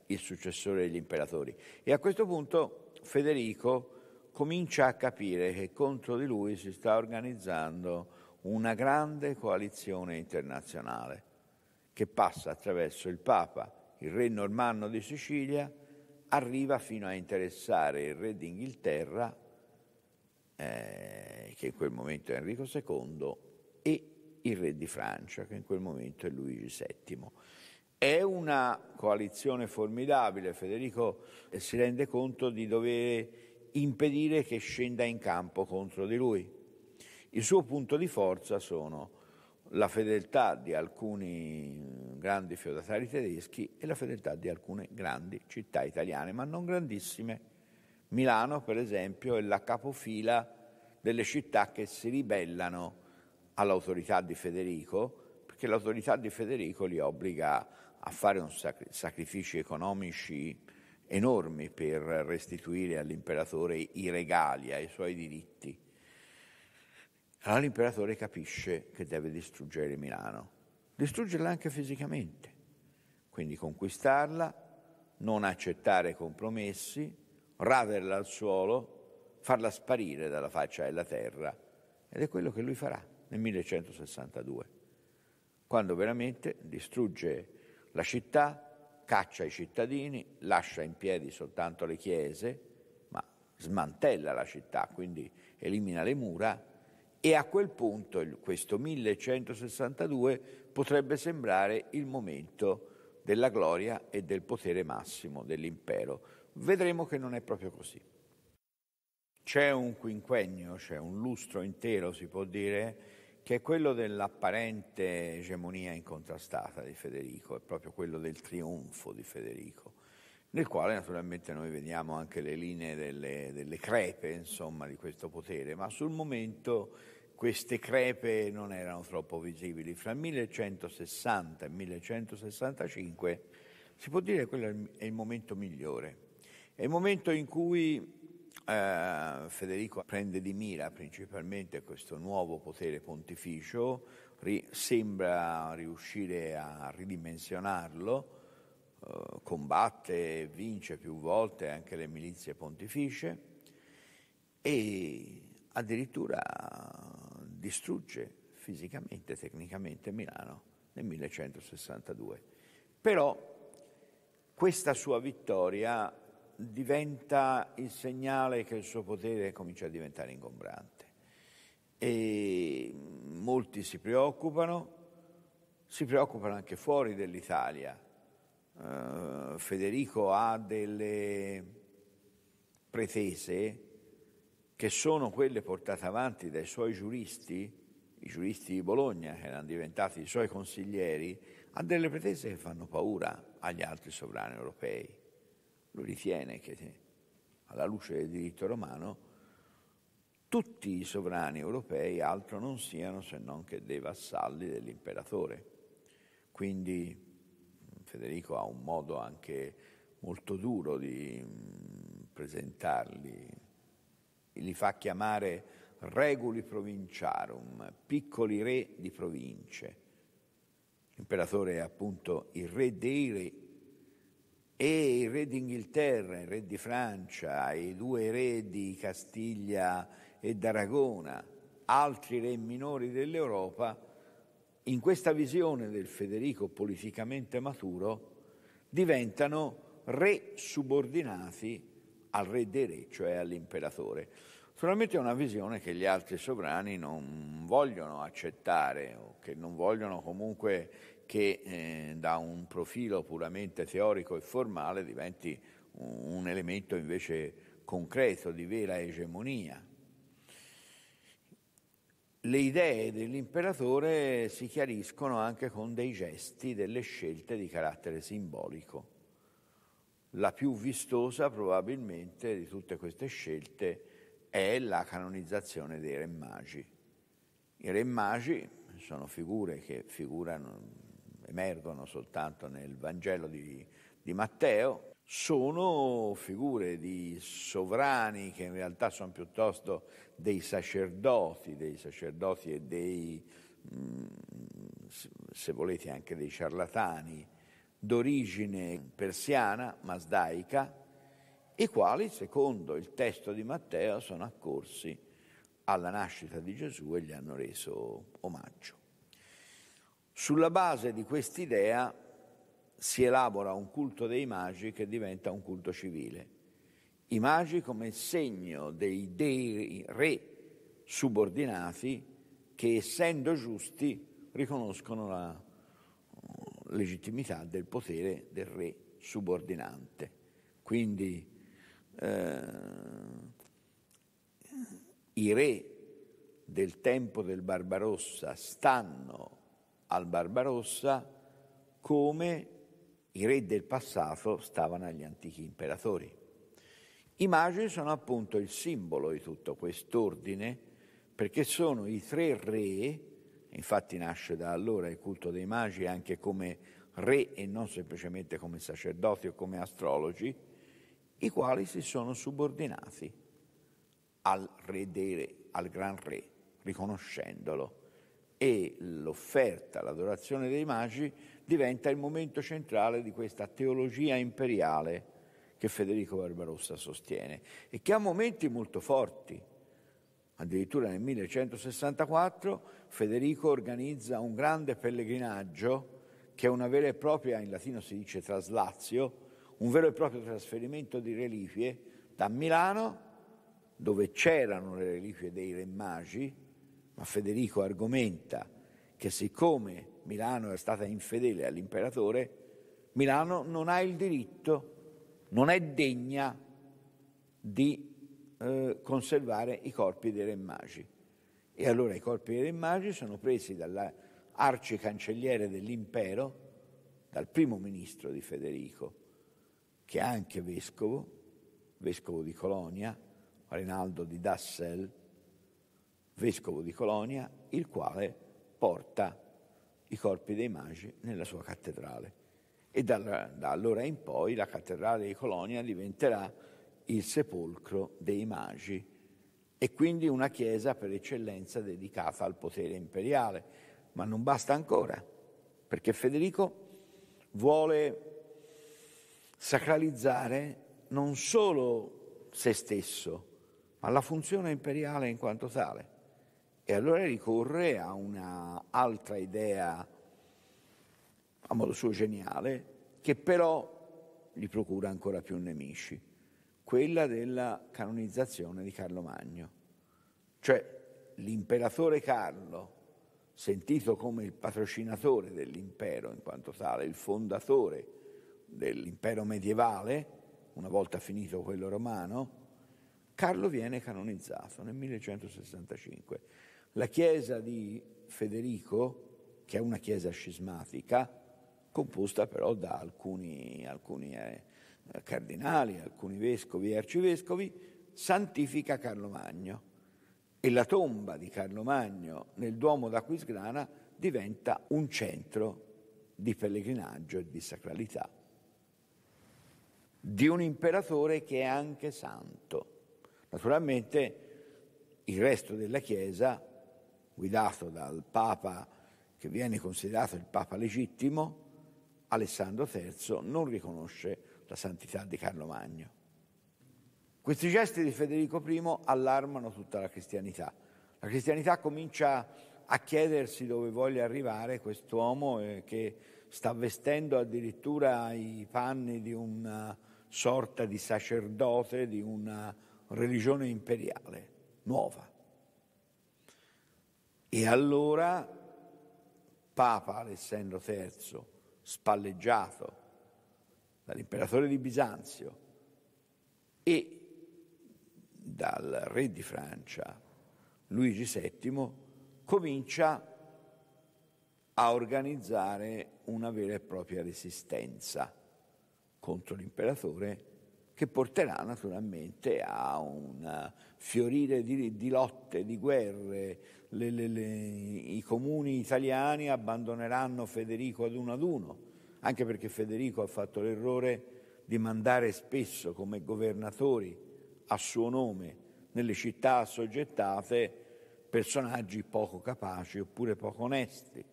Speaker 1: il successore degli imperatori. E a questo punto Federico comincia a capire che contro di lui si sta organizzando una grande coalizione internazionale che passa attraverso il Papa, il re normanno di Sicilia, arriva fino a interessare il re d'Inghilterra, eh, che in quel momento è Enrico II, e il re di Francia, che in quel momento è Luigi VII. È una coalizione formidabile, Federico si rende conto di dover impedire che scenda in campo contro di lui il suo punto di forza sono la fedeltà di alcuni grandi feudatari tedeschi e la fedeltà di alcune grandi città italiane, ma non grandissime. Milano, per esempio, è la capofila delle città che si ribellano all'autorità di Federico, perché l'autorità di Federico li obbliga a fare sacri- sacrifici economici enormi per restituire all'imperatore i regali, ai suoi diritti. Allora l'imperatore capisce che deve distruggere Milano, distruggerla anche fisicamente, quindi conquistarla, non accettare compromessi, raderla al suolo, farla sparire dalla faccia della terra. Ed è quello che lui farà nel 1162, quando veramente distrugge la città, caccia i cittadini, lascia in piedi soltanto le chiese, ma smantella la città, quindi elimina le mura e a quel punto questo 1162 potrebbe sembrare il momento della gloria e del potere massimo dell'impero. Vedremo che non è proprio così. C'è un quinquennio, c'è un lustro intero, si può dire, che è quello dell'apparente egemonia incontrastata di Federico, è proprio quello del trionfo di Federico, nel quale naturalmente noi vediamo anche le linee delle, delle crepe, insomma, di questo potere, ma sul momento queste crepe non erano troppo visibili. Fra 1160 e 1165 si può dire che quello è il momento migliore. È il momento in cui eh, Federico prende di mira principalmente questo nuovo potere pontificio, ri- sembra riuscire a ridimensionarlo, eh, combatte e vince più volte anche le milizie pontificie e addirittura distrugge fisicamente, tecnicamente Milano nel 1162. Però questa sua vittoria diventa il segnale che il suo potere comincia a diventare ingombrante e molti si preoccupano, si preoccupano anche fuori dell'Italia. Uh, Federico ha delle pretese che sono quelle portate avanti dai suoi giuristi, i giuristi di Bologna che erano diventati i suoi consiglieri, ha delle pretese che fanno paura agli altri sovrani europei. Lui ritiene che alla luce del diritto romano tutti i sovrani europei altro non siano se non che dei vassalli dell'imperatore. Quindi Federico ha un modo anche molto duro di mm, presentarli li fa chiamare reguli provinciarum, piccoli re di province. L'imperatore è appunto il re dei re e il re d'Inghilterra, il re di Francia, i due re di Castiglia e d'Aragona, altri re minori dell'Europa, in questa visione del Federico politicamente maturo diventano re subordinati al re dei re, cioè all'imperatore. Naturalmente è una visione che gli altri sovrani non vogliono accettare o che non vogliono comunque che eh, da un profilo puramente teorico e formale diventi un, un elemento invece concreto di vera egemonia. Le idee dell'imperatore si chiariscono anche con dei gesti, delle scelte di carattere simbolico. La più vistosa probabilmente di tutte queste scelte è la canonizzazione dei re magi. I re magi sono figure che figurano, emergono soltanto nel Vangelo di, di Matteo, sono figure di sovrani che in realtà sono piuttosto dei sacerdoti, dei sacerdoti e dei, mm, se volete, anche dei ciarlatani d'origine persiana, masdaica, i quali, secondo il testo di Matteo, sono accorsi alla nascita di Gesù e gli hanno reso omaggio. Sulla base di quest'idea si elabora un culto dei magi che diventa un culto civile. I magi come segno dei dei re subordinati che, essendo giusti, riconoscono la legittimità del potere del re subordinante. Quindi eh, i re del tempo del Barbarossa stanno al Barbarossa come i re del passato stavano agli antichi imperatori. I magi sono appunto il simbolo di tutto quest'ordine perché sono i tre re Infatti nasce da allora il culto dei magi anche come re e non semplicemente come sacerdoti o come astrologi, i quali si sono subordinati al re dei re, al gran re, riconoscendolo. E l'offerta, l'adorazione dei magi diventa il momento centrale di questa teologia imperiale che Federico Barbarossa sostiene e che ha momenti molto forti. Addirittura nel 1164 Federico organizza un grande pellegrinaggio che è una vera e propria, in latino si dice traslazio, un vero e proprio trasferimento di reliquie da Milano, dove c'erano le reliquie dei re magi, ma Federico argomenta che siccome Milano è stata infedele all'imperatore, Milano non ha il diritto, non è degna di eh, conservare i corpi dei re magi. E allora i corpi delle Magi sono presi dall'arcicancelliere dell'impero, dal primo ministro di Federico, che è anche vescovo, vescovo di Colonia, Rinaldo di Dassel, vescovo di Colonia, il quale porta i corpi dei magi nella sua cattedrale. E da, da allora in poi la cattedrale di Colonia diventerà il sepolcro dei magi e quindi una Chiesa per eccellenza dedicata al potere imperiale. Ma non basta ancora, perché Federico vuole sacralizzare non solo se stesso, ma la funzione imperiale in quanto tale. E allora ricorre a un'altra idea, a modo suo geniale, che però gli procura ancora più nemici, quella della canonizzazione di Carlo Magno. Cioè l'imperatore Carlo, sentito come il patrocinatore dell'impero in quanto tale, il fondatore dell'impero medievale, una volta finito quello romano, Carlo viene canonizzato nel 1165. La chiesa di Federico, che è una chiesa scismatica, composta però da alcuni, alcuni eh, eh, cardinali, alcuni vescovi e arcivescovi, santifica Carlo Magno e la tomba di Carlo Magno nel Duomo d'Aquisgrana diventa un centro di pellegrinaggio e di sacralità di un imperatore che è anche santo. Naturalmente il resto della Chiesa, guidato dal Papa che viene considerato il Papa legittimo, Alessandro III non riconosce la santità di Carlo Magno. Questi gesti di Federico I allarmano tutta la cristianità. La cristianità comincia a chiedersi dove voglia arrivare quest'uomo eh, che sta vestendo addirittura i panni di una sorta di sacerdote, di una religione imperiale nuova. E allora Papa Alessandro III, spalleggiato dall'imperatore di Bisanzio e dal re di Francia Luigi VII, comincia a organizzare una vera e propria resistenza contro l'imperatore che porterà naturalmente a un fiorire di, di lotte, di guerre. Le, le, le, I comuni italiani abbandoneranno Federico ad uno ad uno anche perché Federico ha fatto l'errore di mandare spesso come governatori a suo nome nelle città assoggettate personaggi poco capaci oppure poco onesti.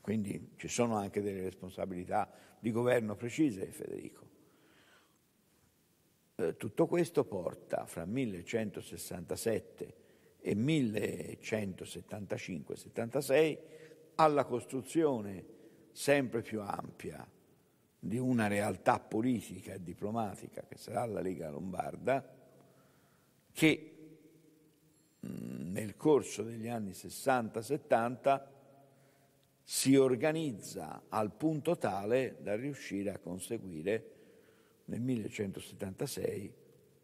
Speaker 1: Quindi ci sono anche delle responsabilità di governo precise, di Federico. Eh, tutto questo porta fra 1167 e 1175-76 alla costruzione sempre più ampia di una realtà politica e diplomatica che sarà la Lega Lombarda, che mm, nel corso degli anni 60-70 si organizza al punto tale da riuscire a conseguire nel 1176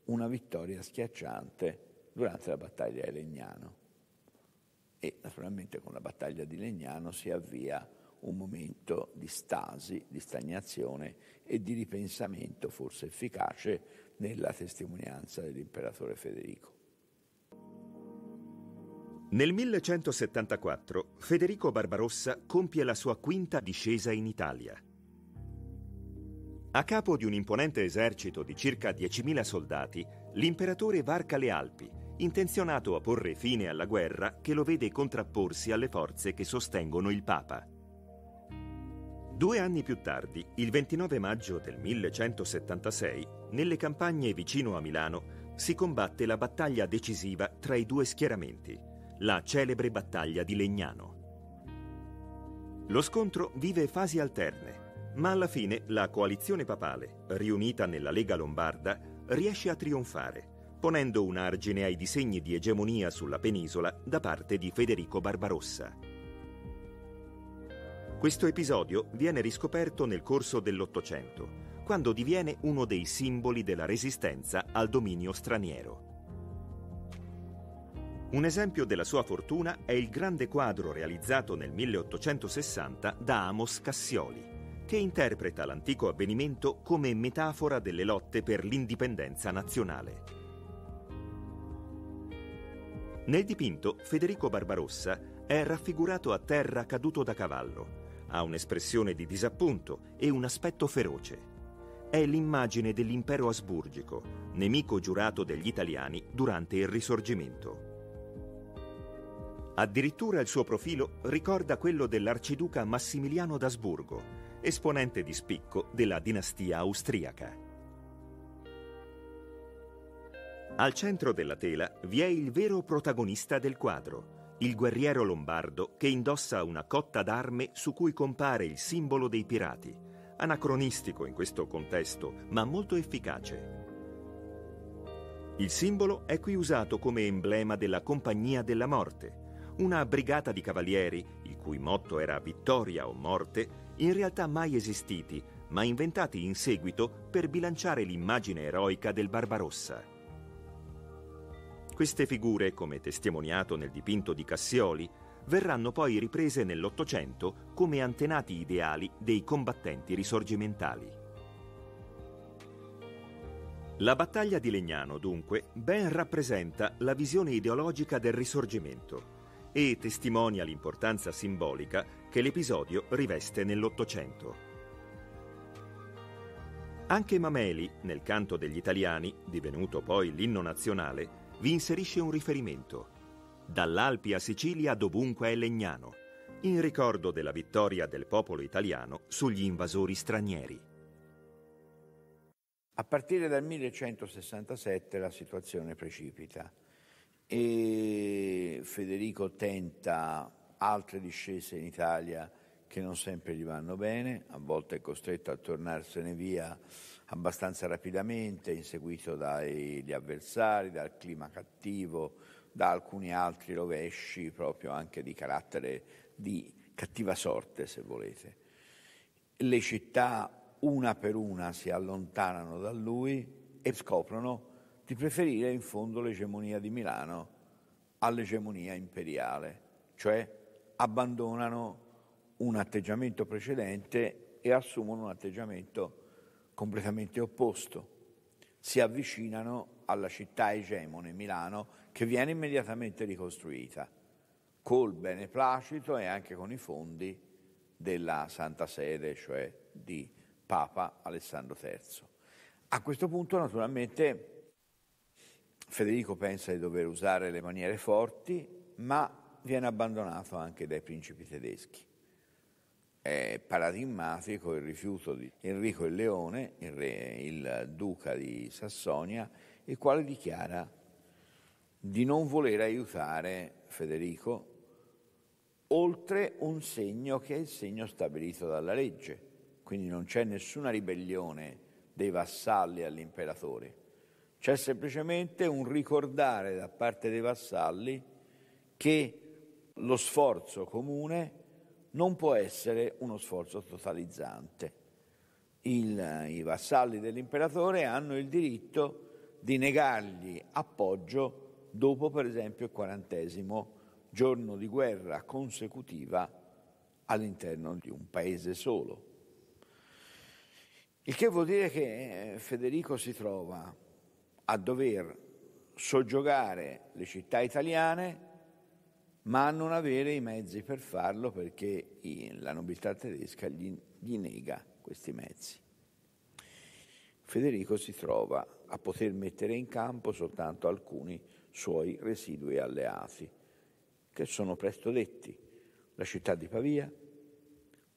Speaker 1: una vittoria schiacciante durante la battaglia di Legnano. E naturalmente con la battaglia di Legnano si avvia un momento di stasi, di stagnazione e di ripensamento forse efficace nella
Speaker 2: testimonianza dell'imperatore Federico. Nel 1174 Federico Barbarossa compie la sua quinta discesa in Italia. A capo di un imponente esercito di circa 10.000 soldati, l'imperatore varca le Alpi, intenzionato a porre fine alla guerra che lo vede contrapporsi alle forze che sostengono il Papa. Due anni più tardi, il 29 maggio del 1176, nelle campagne vicino a Milano, si combatte la battaglia decisiva tra i due schieramenti, la celebre battaglia di Legnano. Lo scontro vive fasi alterne, ma alla fine la coalizione papale, riunita nella Lega Lombarda, riesce a trionfare, ponendo un argine ai disegni di egemonia sulla penisola da parte di Federico Barbarossa. Questo episodio viene riscoperto nel corso dell'Ottocento, quando diviene uno dei simboli della resistenza al dominio straniero. Un esempio della sua fortuna è il grande quadro realizzato nel 1860 da Amos Cassioli, che interpreta l'antico avvenimento come metafora delle lotte per l'indipendenza nazionale. Nel dipinto Federico Barbarossa è raffigurato a terra caduto da cavallo ha un'espressione di disappunto e un aspetto feroce. È l'immagine dell'impero asburgico, nemico giurato degli italiani durante il Risorgimento. Addirittura il suo profilo ricorda quello dell'arciduca Massimiliano d'Asburgo, esponente di spicco della dinastia austriaca. Al centro della tela vi è il vero protagonista del quadro, il guerriero lombardo che indossa una cotta d'arme su cui compare il simbolo dei pirati, anacronistico in questo contesto, ma molto efficace. Il simbolo è qui usato come emblema della Compagnia della Morte, una brigata di cavalieri, il cui motto era vittoria o morte, in realtà mai esistiti, ma inventati in seguito per bilanciare l'immagine eroica del Barbarossa. Queste figure, come testimoniato nel dipinto di Cassioli, verranno poi riprese nell'Ottocento come antenati ideali dei combattenti risorgimentali. La battaglia di Legnano, dunque, ben rappresenta la visione ideologica del risorgimento e testimonia l'importanza simbolica che l'episodio riveste nell'Ottocento. Anche Mameli, nel canto degli italiani, divenuto poi l'inno nazionale, vi inserisce un riferimento. Dall'Alpi a Sicilia dovunque è legnano, in ricordo della vittoria del popolo italiano sugli invasori stranieri. A partire dal
Speaker 1: 1167 la situazione precipita e Federico tenta altre discese in Italia che non sempre gli vanno bene, a volte è costretto a tornarsene via abbastanza rapidamente, inseguito dagli avversari, dal clima cattivo, da alcuni altri rovesci proprio anche di carattere di cattiva sorte, se volete. Le città una per una si allontanano da lui e scoprono di preferire in fondo l'egemonia di Milano all'egemonia imperiale, cioè abbandonano un atteggiamento precedente e assumono un atteggiamento completamente opposto. Si avvicinano alla città egemone, Milano, che viene immediatamente ricostruita, col beneplacito e anche con i fondi della Santa Sede, cioè di Papa Alessandro III. A questo punto, naturalmente, Federico pensa di dover usare le maniere forti, ma viene abbandonato anche dai principi tedeschi è paradigmatico il rifiuto di Enrico il Leone, il, re, il duca di Sassonia, il quale dichiara di non voler aiutare Federico oltre un segno che è il segno stabilito dalla legge. Quindi non c'è nessuna ribellione dei vassalli all'imperatore, c'è semplicemente un ricordare da parte dei vassalli che lo sforzo comune non può essere uno sforzo totalizzante. Il, I vassalli dell'imperatore hanno il diritto di negargli appoggio dopo, per esempio, il quarantesimo giorno di guerra consecutiva all'interno di un paese solo. Il che vuol dire che eh, Federico si trova a dover soggiogare le città italiane ma a non avere i mezzi per farlo perché eh, la nobiltà tedesca gli, gli nega questi mezzi. Federico si trova a poter mettere in campo soltanto alcuni suoi residui alleati, che sono presto detti la città di Pavia,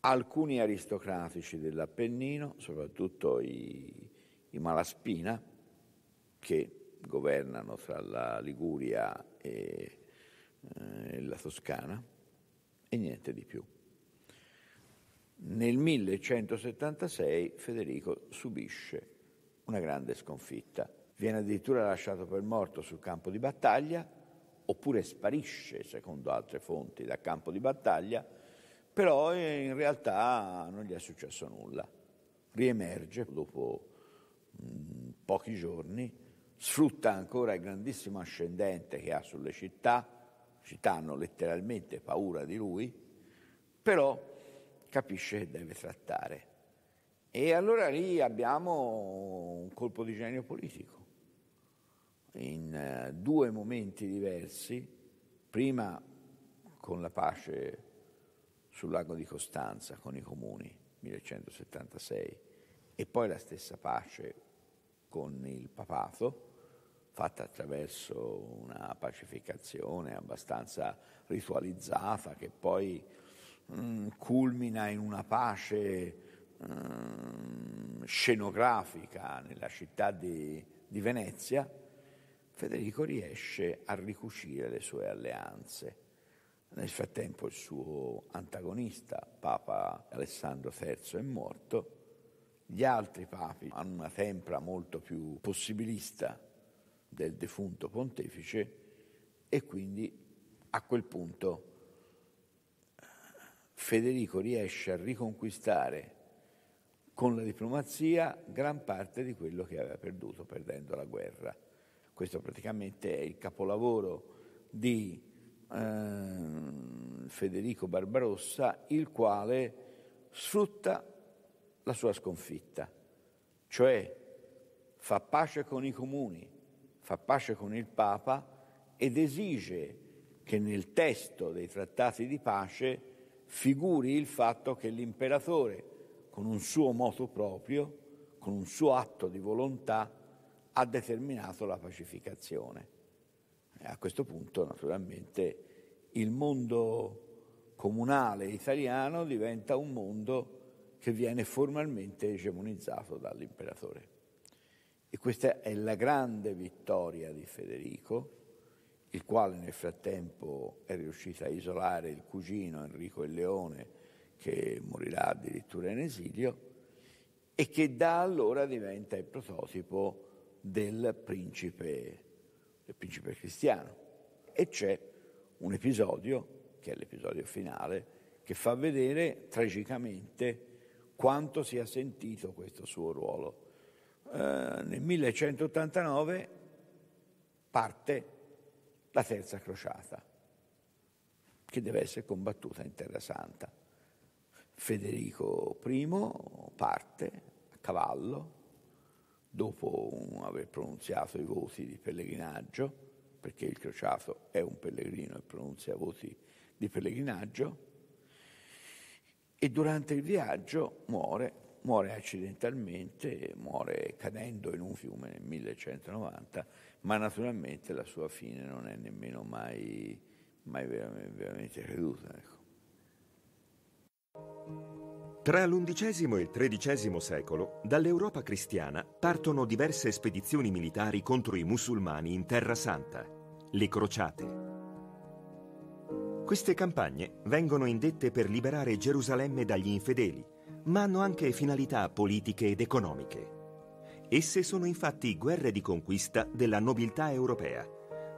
Speaker 1: alcuni aristocratici dell'Appennino, soprattutto i, i Malaspina, che governano tra la Liguria e eh, la Toscana e niente di più. Nel 1176 Federico subisce una grande sconfitta. Viene addirittura lasciato per morto sul campo di battaglia, oppure sparisce, secondo altre fonti, dal campo di battaglia, però eh, in realtà non gli è successo nulla. Riemerge dopo mh, mm, pochi giorni, sfrutta ancora il grandissimo ascendente che ha sulle città, città hanno letteralmente paura di lui, però capisce che deve trattare. E allora lì abbiamo un colpo di genio politico. In eh, due momenti diversi, prima con la pace sul lago di Costanza con i comuni, 1176, e poi la stessa pace con il papato, fatta attraverso una pacificazione abbastanza ritualizzata che poi mh, mm, culmina in una pace mh, mm, scenografica nella città di, di Venezia, Federico riesce a ricucire le sue alleanze. Nel frattempo il suo antagonista, Papa Alessandro III, è morto. Gli altri papi hanno una tempra molto più possibilista del defunto pontefice e quindi a quel punto eh, Federico riesce a riconquistare con la diplomazia gran parte di quello che aveva perduto perdendo la guerra. Questo praticamente è il capolavoro di eh, Federico Barbarossa, il quale sfrutta la sua sconfitta, cioè fa pace con i comuni, fa pace con il Papa ed esige che nel testo dei trattati di pace figuri il fatto che l'imperatore, con un suo moto proprio, con un suo atto di volontà, ha determinato la pacificazione. E A questo punto, naturalmente, il mondo comunale italiano diventa un mondo che viene formalmente egemonizzato dall'imperatore. E questa è la grande vittoria di Federico, il quale nel frattempo è riuscito a isolare il cugino Enrico il Leone, che morirà addirittura in esilio, e che da allora diventa il prototipo del principe, del principe cristiano. E c'è un episodio, che è l'episodio finale, che fa vedere tragicamente quanto sia sentito questo suo ruolo eh, nel 1189 parte la terza crociata, che deve essere combattuta in Terra Santa. Federico I parte a cavallo, dopo aver pronunziato i voti di pellegrinaggio, perché il crociato è un pellegrino e pronunzia voti di pellegrinaggio, e durante il viaggio muore muore accidentalmente, muore cadendo in un fiume nel 1190, ma naturalmente la sua fine non è nemmeno mai, mai veramente,
Speaker 2: veramente creduta. Ecco. Tra l'undicesimo e il tredicesimo secolo, dall'Europa cristiana partono diverse spedizioni militari contro i musulmani in Terra Santa, le crociate. Queste campagne vengono indette per liberare Gerusalemme dagli infedeli ma hanno anche finalità politiche ed economiche. Esse sono infatti guerre di conquista della nobiltà europea.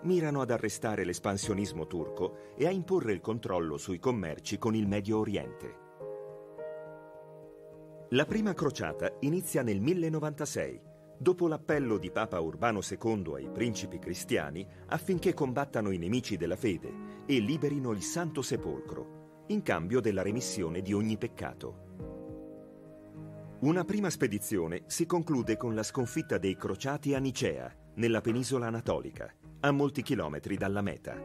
Speaker 2: Mirano ad arrestare l'espansionismo turco e a imporre il controllo sui commerci con il Medio Oriente. La prima crociata inizia nel 1096, dopo l'appello di Papa Urbano II ai principi cristiani affinché combattano i nemici della fede e liberino il Santo Sepolcro, in cambio della remissione di ogni peccato. Una prima spedizione si conclude con la sconfitta dei crociati a Nicea, nella penisola anatolica, a molti chilometri dalla meta.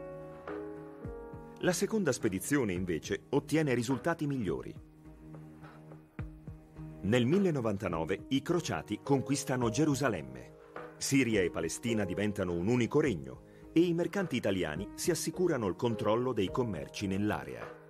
Speaker 2: La seconda spedizione, invece, ottiene risultati migliori. Nel 1099 i crociati conquistano Gerusalemme. Siria e Palestina diventano un unico regno e i mercanti italiani si assicurano il controllo dei commerci nell'area.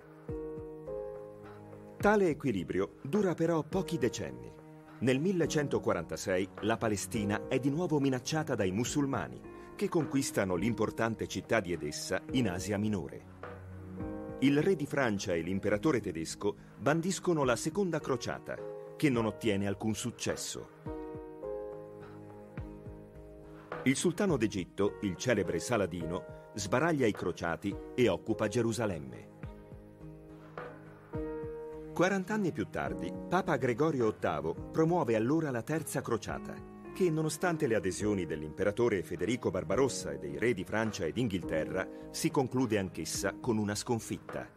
Speaker 2: Tale equilibrio dura però pochi decenni. Nel 1146 la Palestina è di nuovo minacciata dai musulmani, che conquistano l'importante città di Edessa in Asia Minore. Il re di Francia e l'imperatore tedesco bandiscono la seconda crociata, che non ottiene alcun successo. Il sultano d'Egitto, il celebre Saladino, sbaraglia i crociati e occupa Gerusalemme. 40 anni più tardi, Papa Gregorio VIII promuove allora la Terza Crociata, che nonostante le adesioni dell'imperatore Federico Barbarossa e dei re di Francia ed Inghilterra, si conclude anch'essa con una sconfitta.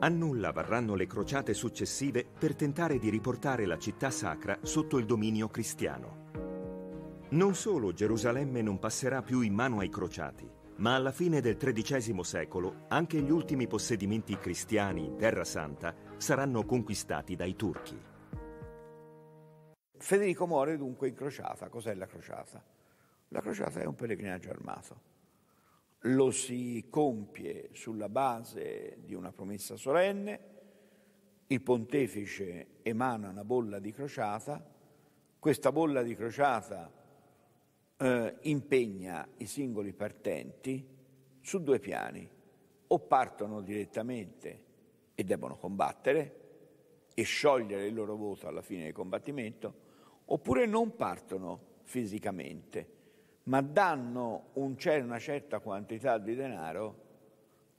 Speaker 2: A nulla varranno le crociate successive per tentare di riportare la città sacra sotto il dominio cristiano. Non solo Gerusalemme non passerà più in mano ai crociati, ma alla fine del XIII secolo anche gli ultimi possedimenti cristiani in Terra Santa saranno conquistati dai turchi.
Speaker 1: Federico muore dunque in crociata. Cos'è la crociata?
Speaker 2: La crociata è un
Speaker 1: pellegrinaggio armato.
Speaker 2: Lo si
Speaker 1: compie sulla base di una promessa solenne, il pontefice emana una bolla di crociata, questa bolla di crociata eh, impegna i singoli partenti su due piani. O partono direttamente e debbono combattere e sciogliere il loro voto alla fine del combattimento, oppure non partono fisicamente, ma danno un, una certa quantità di denaro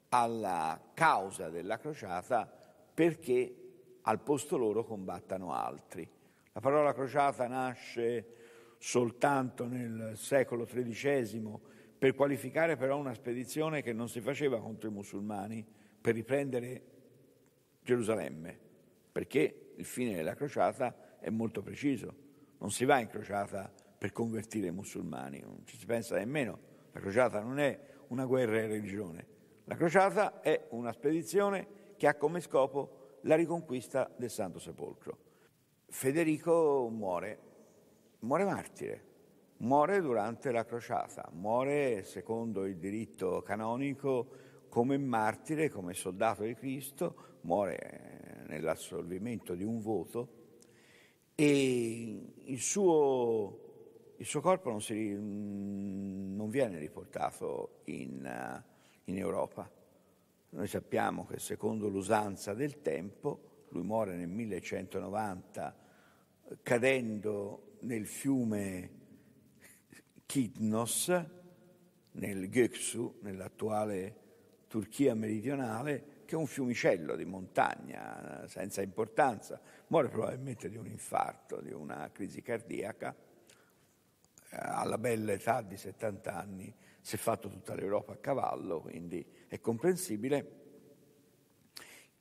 Speaker 1: alla causa della crociata perché al posto loro combattano altri. La parola crociata nasce soltanto nel secolo XIII, per qualificare però una spedizione che non si faceva contro i musulmani per riprendere Gerusalemme, perché il fine della crociata è molto preciso, non si va in crociata per convertire i musulmani, non ci si pensa nemmeno, la crociata non è una guerra in religione, la crociata è una spedizione che ha come scopo la riconquista del Santo Sepolcro. Federico muore muore martire, muore durante la crociata, muore secondo il diritto canonico come martire, come soldato di Cristo, muore eh, nell'assolvimento di un voto e il suo, il suo corpo non, si, mm, non, viene riportato in, eh, in Europa. Noi sappiamo che secondo l'usanza del tempo, lui muore nel 1190 cadendo nel fiume Kitnos, nel Göksu, nell'attuale Turchia meridionale, che è un fiumicello di montagna senza importanza, muore probabilmente di un infarto, di una crisi cardiaca, eh, alla bella età di 70 anni, si è fatto tutta l'Europa a cavallo, quindi è comprensibile.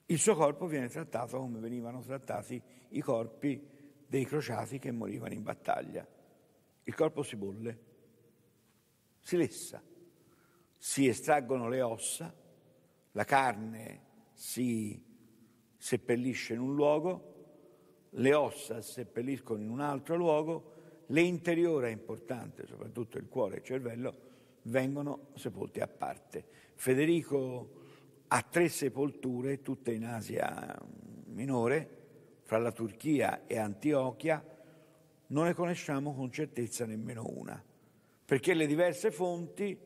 Speaker 1: Il suo corpo viene trattato come venivano trattati i corpi dei crociati che morivano in battaglia. Il corpo si bolle, si lessa, si estraggono le ossa, la carne si seppellisce in un luogo, le ossa si seppelliscono in un altro luogo, l'interiore è importante, soprattutto il cuore e il cervello, vengono sepolti a parte. Federico ha tre sepolture, tutte in Asia minore, fra la Turchia e Antiochia, non ne conosciamo con certezza nemmeno una, perché le diverse fonti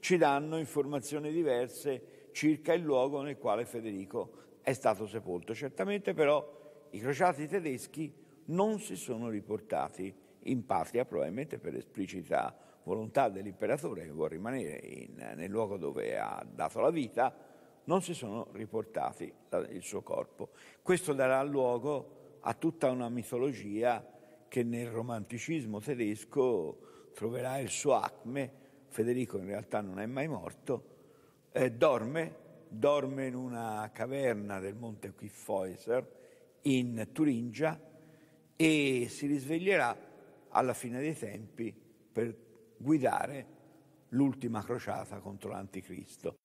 Speaker 1: ci danno informazioni diverse circa il luogo nel quale Federico è stato sepolto. Certamente però i crociati tedeschi non si sono riportati in patria, probabilmente per esplicita volontà dell'imperatore che vuole rimanere in, nel luogo dove ha dato la vita, non si sono riportati la, il suo corpo. Questo darà luogo a tutta una mitologia che nel romanticismo tedesco troverà il suo acme. Federico in realtà non è mai morto, eh, dorme, dorme in una caverna del Monte Quiffoiser in Turingia e si risveglierà alla fine dei tempi per guidare l'ultima crociata contro l'anticristo.